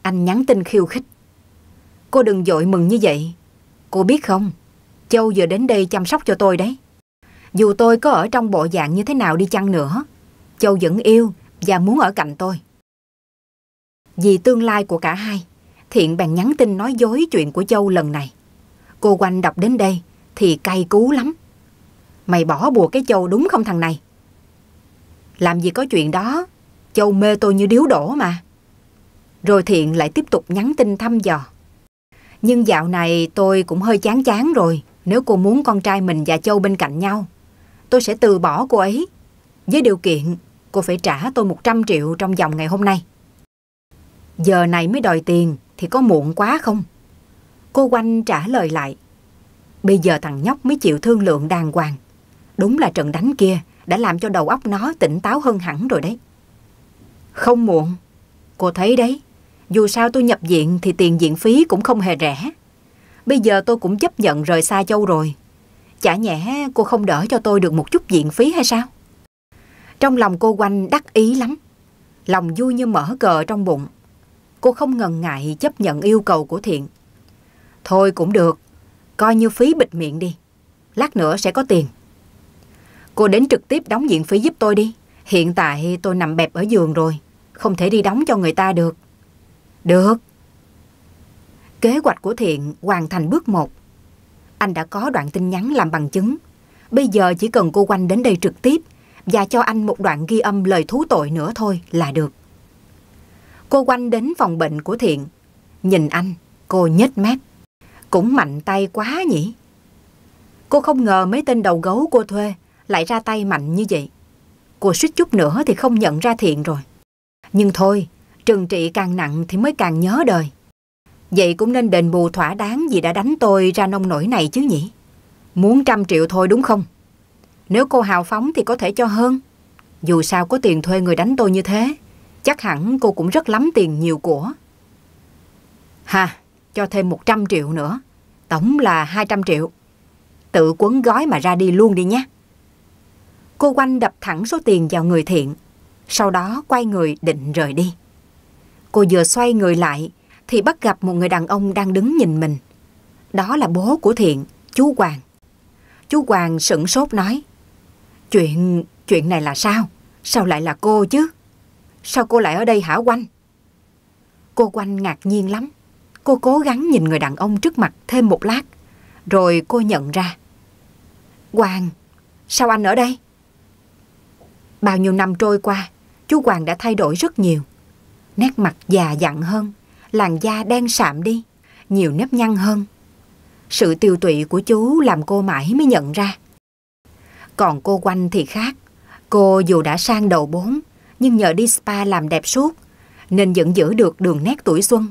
Anh nhắn tin khiêu khích. Cô đừng dội mừng như vậy. Cô biết không, Châu vừa đến đây chăm sóc cho tôi đấy. Dù tôi có ở trong bộ dạng như thế nào đi chăng nữa, Châu vẫn yêu và muốn ở cạnh tôi. Vì tương lai của cả hai, Thiện bèn nhắn tin nói dối chuyện của Châu lần này. Cô Quanh đọc đến đây thì cay cú lắm. Mày bỏ bùa cái Châu đúng không thằng này? Làm gì có chuyện đó, Châu mê tôi như điếu đổ mà. Rồi Thiện lại tiếp tục nhắn tin thăm dò. Nhưng dạo này tôi cũng hơi chán chán rồi. Nếu cô muốn con trai mình và Châu bên cạnh nhau, tôi sẽ từ bỏ cô ấy. Với điều kiện, cô phải trả tôi 100 triệu trong vòng ngày hôm nay. Giờ này mới đòi tiền thì có muộn quá không? Cô Quanh trả lời lại. Bây giờ thằng nhóc mới chịu thương lượng đàng hoàng. Đúng là trận đánh kia đã làm cho đầu óc nó tỉnh táo hơn hẳn rồi đấy. Không muộn. Cô thấy đấy, dù sao tôi nhập viện thì tiền viện phí cũng không hề rẻ. Bây giờ tôi cũng chấp nhận rời xa Châu rồi. Chả nhẽ cô không đỡ cho tôi được một chút diện phí hay sao? Trong lòng cô quanh đắc ý lắm. Lòng vui như mở cờ trong bụng. Cô không ngần ngại chấp nhận yêu cầu của Thiện. Thôi cũng được, coi như phí bịt miệng đi. Lát nữa sẽ có tiền. Cô đến trực tiếp đóng diện phí giúp tôi đi. Hiện tại tôi nằm bẹp ở giường rồi, không thể đi đóng cho người ta được. Được. Kế hoạch của Thiện hoàn thành bước một, Anh đã có đoạn tin nhắn làm bằng chứng. Bây giờ chỉ cần cô Quanh đến đây trực tiếp và cho anh một đoạn ghi âm lời thú tội nữa thôi là được. Cô Quanh đến phòng bệnh của Thiện. Nhìn anh, cô nhếch mép. Cũng mạnh tay quá nhỉ. Cô không ngờ mấy tên đầu gấu cô thuê lại ra tay mạnh như vậy. Cô suýt chút nữa thì không nhận ra Thiện rồi. Nhưng thôi, trừng trị càng nặng thì mới càng nhớ đời. Vậy cũng nên đền bù thỏa đáng vì đã đánh tôi ra nông nổi này chứ nhỉ? Muốn trăm triệu thôi đúng không? Nếu cô hào phóng thì có thể cho hơn. Dù sao có tiền thuê người đánh tôi như thế, chắc hẳn cô cũng rất lắm tiền nhiều của. Ha, cho thêm một trăm triệu nữa. Tổng là hai trăm triệu. Tự quấn gói mà ra đi luôn đi nhé. Cô quanh đập thẳng số tiền vào người thiện, sau đó quay người định rời đi. Cô vừa xoay người lại thì bắt gặp một người đàn ông đang đứng nhìn mình. Đó là bố của Thiện, chú Hoàng. Chú Hoàng sững sốt nói, chuyện, chuyện này là sao? Sao lại là cô chứ? Sao cô lại ở đây hả Quanh? Cô Quanh ngạc nhiên lắm. Cô cố gắng nhìn người đàn ông trước mặt thêm một lát, rồi cô nhận ra. Hoàng, sao anh ở đây? Bao nhiêu năm trôi qua, chú Hoàng đã thay đổi rất nhiều. Nét mặt già dặn hơn, làn da đen sạm đi, nhiều nếp nhăn hơn. Sự tiêu tụy của chú làm cô mãi mới nhận ra. Còn cô Quanh thì khác. Cô dù đã sang đầu bốn, nhưng nhờ đi spa làm đẹp suốt, nên vẫn giữ được đường nét tuổi xuân.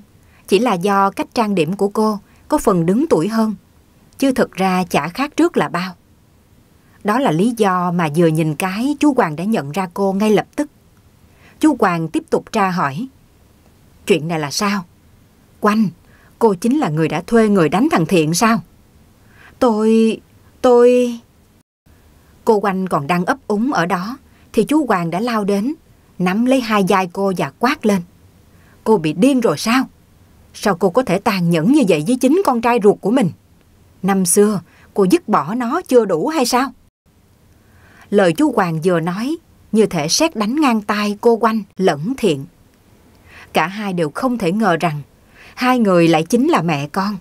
Chỉ là do cách trang điểm của cô có phần đứng tuổi hơn, chứ thực ra chả khác trước là bao. Đó là lý do mà vừa nhìn cái chú Hoàng đã nhận ra cô ngay lập tức. Chú Hoàng tiếp tục tra hỏi. Chuyện này là sao? quanh. Cô chính là người đã thuê người đánh thằng Thiện sao? Tôi... tôi... Cô Quanh còn đang ấp úng ở đó, thì chú Hoàng đã lao đến, nắm lấy hai vai cô và quát lên. Cô bị điên rồi sao? Sao cô có thể tàn nhẫn như vậy với chính con trai ruột của mình? Năm xưa, cô dứt bỏ nó chưa đủ hay sao? Lời chú Hoàng vừa nói, như thể xét đánh ngang tay cô quanh lẫn thiện. Cả hai đều không thể ngờ rằng hai người lại chính là mẹ con.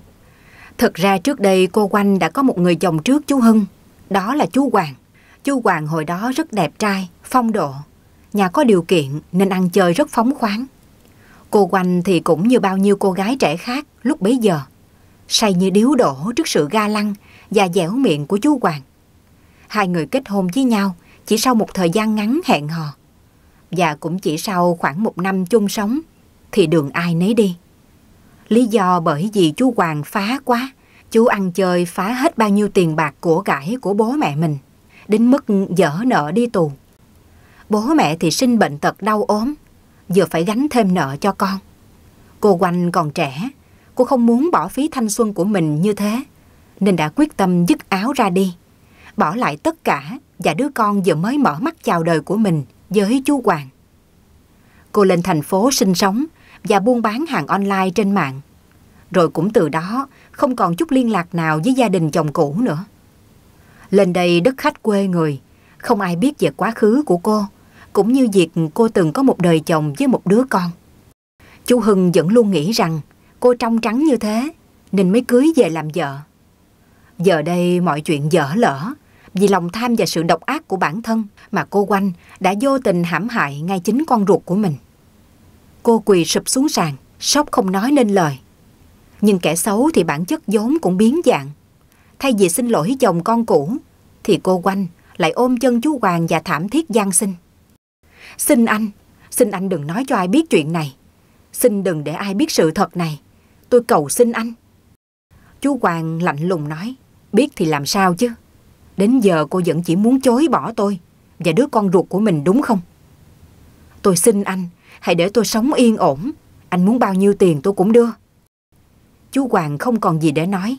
Thực ra trước đây cô Quanh đã có một người chồng trước chú Hưng, đó là chú Hoàng. Chú Hoàng hồi đó rất đẹp trai, phong độ. Nhà có điều kiện nên ăn chơi rất phóng khoáng. Cô Quanh thì cũng như bao nhiêu cô gái trẻ khác lúc bấy giờ. Say như điếu đổ trước sự ga lăng và dẻo miệng của chú Hoàng. Hai người kết hôn với nhau chỉ sau một thời gian ngắn hẹn hò. Và cũng chỉ sau khoảng một năm chung sống thì đường ai nấy đi. Lý do bởi vì chú Hoàng phá quá, chú ăn chơi phá hết bao nhiêu tiền bạc của cải của bố mẹ mình, đến mức dở nợ đi tù. Bố mẹ thì sinh bệnh tật đau ốm, vừa phải gánh thêm nợ cho con. Cô Oanh còn trẻ, cô không muốn bỏ phí thanh xuân của mình như thế, nên đã quyết tâm dứt áo ra đi, bỏ lại tất cả và đứa con vừa mới mở mắt chào đời của mình với chú Hoàng. Cô lên thành phố sinh sống, và buôn bán hàng online trên mạng. Rồi cũng từ đó không còn chút liên lạc nào với gia đình chồng cũ nữa. Lên đây đất khách quê người, không ai biết về quá khứ của cô, cũng như việc cô từng có một đời chồng với một đứa con. Chú Hưng vẫn luôn nghĩ rằng cô trong trắng như thế nên mới cưới về làm vợ. Giờ đây mọi chuyện dở lỡ vì lòng tham và sự độc ác của bản thân mà cô Quanh đã vô tình hãm hại ngay chính con ruột của mình. Cô quỳ sụp xuống sàn, sốc không nói nên lời. Nhưng kẻ xấu thì bản chất vốn cũng biến dạng. Thay vì xin lỗi chồng con cũ, thì cô quanh lại ôm chân chú Hoàng và thảm thiết gian sinh. Xin anh, xin anh đừng nói cho ai biết chuyện này. Xin đừng để ai biết sự thật này. Tôi cầu xin anh. Chú Hoàng lạnh lùng nói, biết thì làm sao chứ. Đến giờ cô vẫn chỉ muốn chối bỏ tôi và đứa con ruột của mình đúng không? Tôi xin anh, hãy để tôi sống yên ổn. Anh muốn bao nhiêu tiền tôi cũng đưa. Chú Hoàng không còn gì để nói.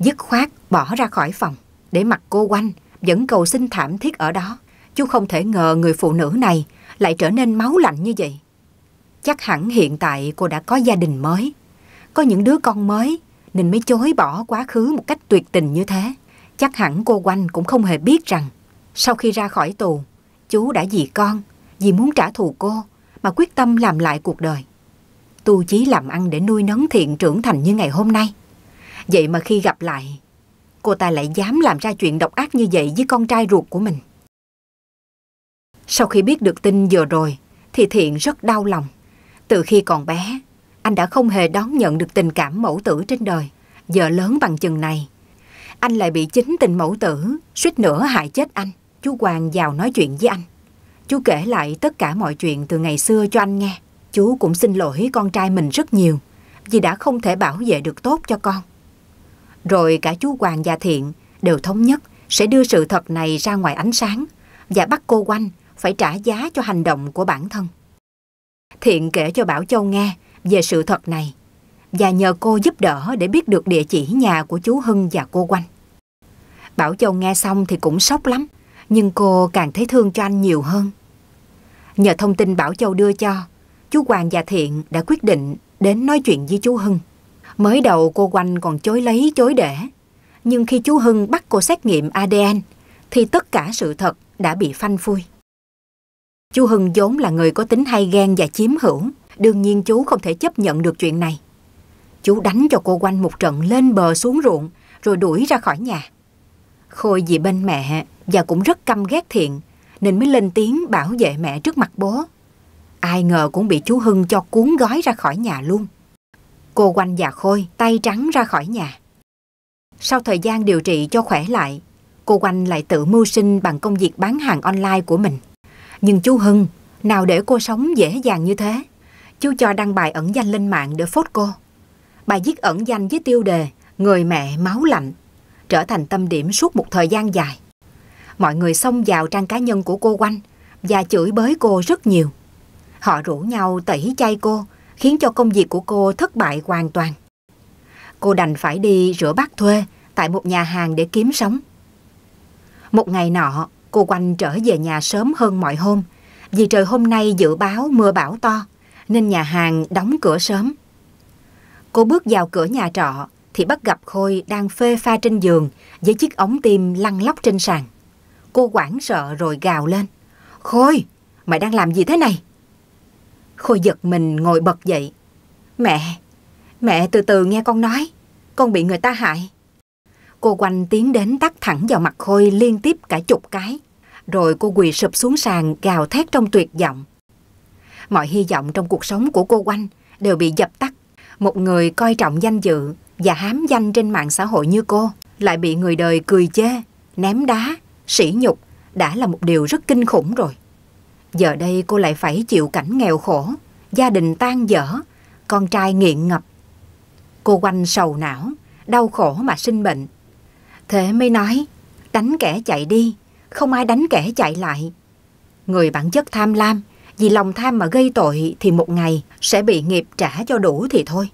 Dứt khoát bỏ ra khỏi phòng, để mặt cô quanh, vẫn cầu xin thảm thiết ở đó. Chú không thể ngờ người phụ nữ này lại trở nên máu lạnh như vậy. Chắc hẳn hiện tại cô đã có gia đình mới, có những đứa con mới nên mới chối bỏ quá khứ một cách tuyệt tình như thế. Chắc hẳn cô quanh cũng không hề biết rằng sau khi ra khỏi tù, chú đã vì con, vì muốn trả thù cô mà quyết tâm làm lại cuộc đời. Tu chí làm ăn để nuôi nấng thiện trưởng thành như ngày hôm nay. Vậy mà khi gặp lại, cô ta lại dám làm ra chuyện độc ác như vậy với con trai ruột của mình. Sau khi biết được tin vừa rồi, thì Thiện rất đau lòng. Từ khi còn bé, anh đã không hề đón nhận được tình cảm mẫu tử trên đời. Giờ lớn bằng chừng này, anh lại bị chính tình mẫu tử, suýt nữa hại chết anh. Chú Hoàng vào nói chuyện với anh. Chú kể lại tất cả mọi chuyện từ ngày xưa cho anh nghe. Chú cũng xin lỗi con trai mình rất nhiều vì đã không thể bảo vệ được tốt cho con. Rồi cả chú Hoàng và Thiện đều thống nhất sẽ đưa sự thật này ra ngoài ánh sáng và bắt cô Oanh phải trả giá cho hành động của bản thân. Thiện kể cho Bảo Châu nghe về sự thật này và nhờ cô giúp đỡ để biết được địa chỉ nhà của chú Hưng và cô Oanh. Bảo Châu nghe xong thì cũng sốc lắm. Nhưng cô càng thấy thương cho anh nhiều hơn. Nhờ thông tin Bảo Châu đưa cho, chú Hoàng và Thiện đã quyết định đến nói chuyện với chú Hưng. Mới đầu cô Quanh còn chối lấy chối để, nhưng khi chú Hưng bắt cô xét nghiệm ADN, thì tất cả sự thật đã bị phanh phui. Chú Hưng vốn là người có tính hay ghen và chiếm hữu, đương nhiên chú không thể chấp nhận được chuyện này. Chú đánh cho cô Quanh một trận lên bờ xuống ruộng, rồi đuổi ra khỏi nhà. Khôi vì bên mẹ và cũng rất căm ghét thiện nên mới lên tiếng bảo vệ mẹ trước mặt bố. Ai ngờ cũng bị chú Hưng cho cuốn gói ra khỏi nhà luôn. Cô Quanh và Khôi tay trắng ra khỏi nhà. Sau thời gian điều trị cho khỏe lại, cô Quanh lại tự mưu sinh bằng công việc bán hàng online của mình. Nhưng chú Hưng, nào để cô sống dễ dàng như thế? Chú cho đăng bài ẩn danh lên mạng để phốt cô. Bài viết ẩn danh với tiêu đề Người mẹ máu lạnh trở thành tâm điểm suốt một thời gian dài. Mọi người xông vào trang cá nhân của cô Quanh và chửi bới cô rất nhiều. Họ rủ nhau tẩy chay cô, khiến cho công việc của cô thất bại hoàn toàn. Cô đành phải đi rửa bát thuê tại một nhà hàng để kiếm sống. Một ngày nọ, cô Quanh trở về nhà sớm hơn mọi hôm, vì trời hôm nay dự báo mưa bão to, nên nhà hàng đóng cửa sớm. Cô bước vào cửa nhà trọ thì bắt gặp Khôi đang phê pha trên giường với chiếc ống tim lăn lóc trên sàn. Cô quảng sợ rồi gào lên. Khôi, mày đang làm gì thế này? Khôi giật mình ngồi bật dậy. Mẹ, mẹ từ từ nghe con nói, con bị người ta hại. Cô quanh tiến đến tắt thẳng vào mặt Khôi liên tiếp cả chục cái. Rồi cô quỳ sụp xuống sàn gào thét trong tuyệt vọng. Mọi hy vọng trong cuộc sống của cô quanh đều bị dập tắt. Một người coi trọng danh dự và hám danh trên mạng xã hội như cô lại bị người đời cười chê, ném đá, sỉ nhục đã là một điều rất kinh khủng rồi. Giờ đây cô lại phải chịu cảnh nghèo khổ, gia đình tan dở, con trai nghiện ngập. Cô quanh sầu não, đau khổ mà sinh bệnh. Thế mới nói, đánh kẻ chạy đi, không ai đánh kẻ chạy lại. Người bản chất tham lam, vì lòng tham mà gây tội thì một ngày sẽ bị nghiệp trả cho đủ thì thôi.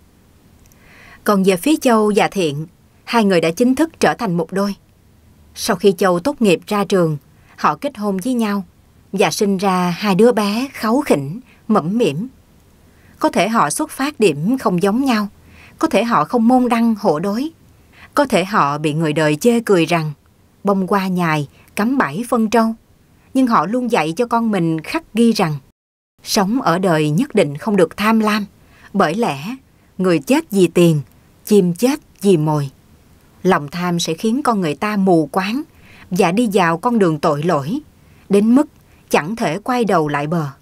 Còn về phía Châu và Thiện, hai người đã chính thức trở thành một đôi. Sau khi Châu tốt nghiệp ra trường, họ kết hôn với nhau và sinh ra hai đứa bé kháu khỉnh, mẫm mỉm. Có thể họ xuất phát điểm không giống nhau, có thể họ không môn đăng hộ đối, có thể họ bị người đời chê cười rằng bông qua nhài, cắm bảy phân trâu. Nhưng họ luôn dạy cho con mình khắc ghi rằng sống ở đời nhất định không được tham lam, bởi lẽ người chết vì tiền chìm chết vì mồi. Lòng tham sẽ khiến con người ta mù quáng và đi vào con đường tội lỗi, đến mức chẳng thể quay đầu lại bờ.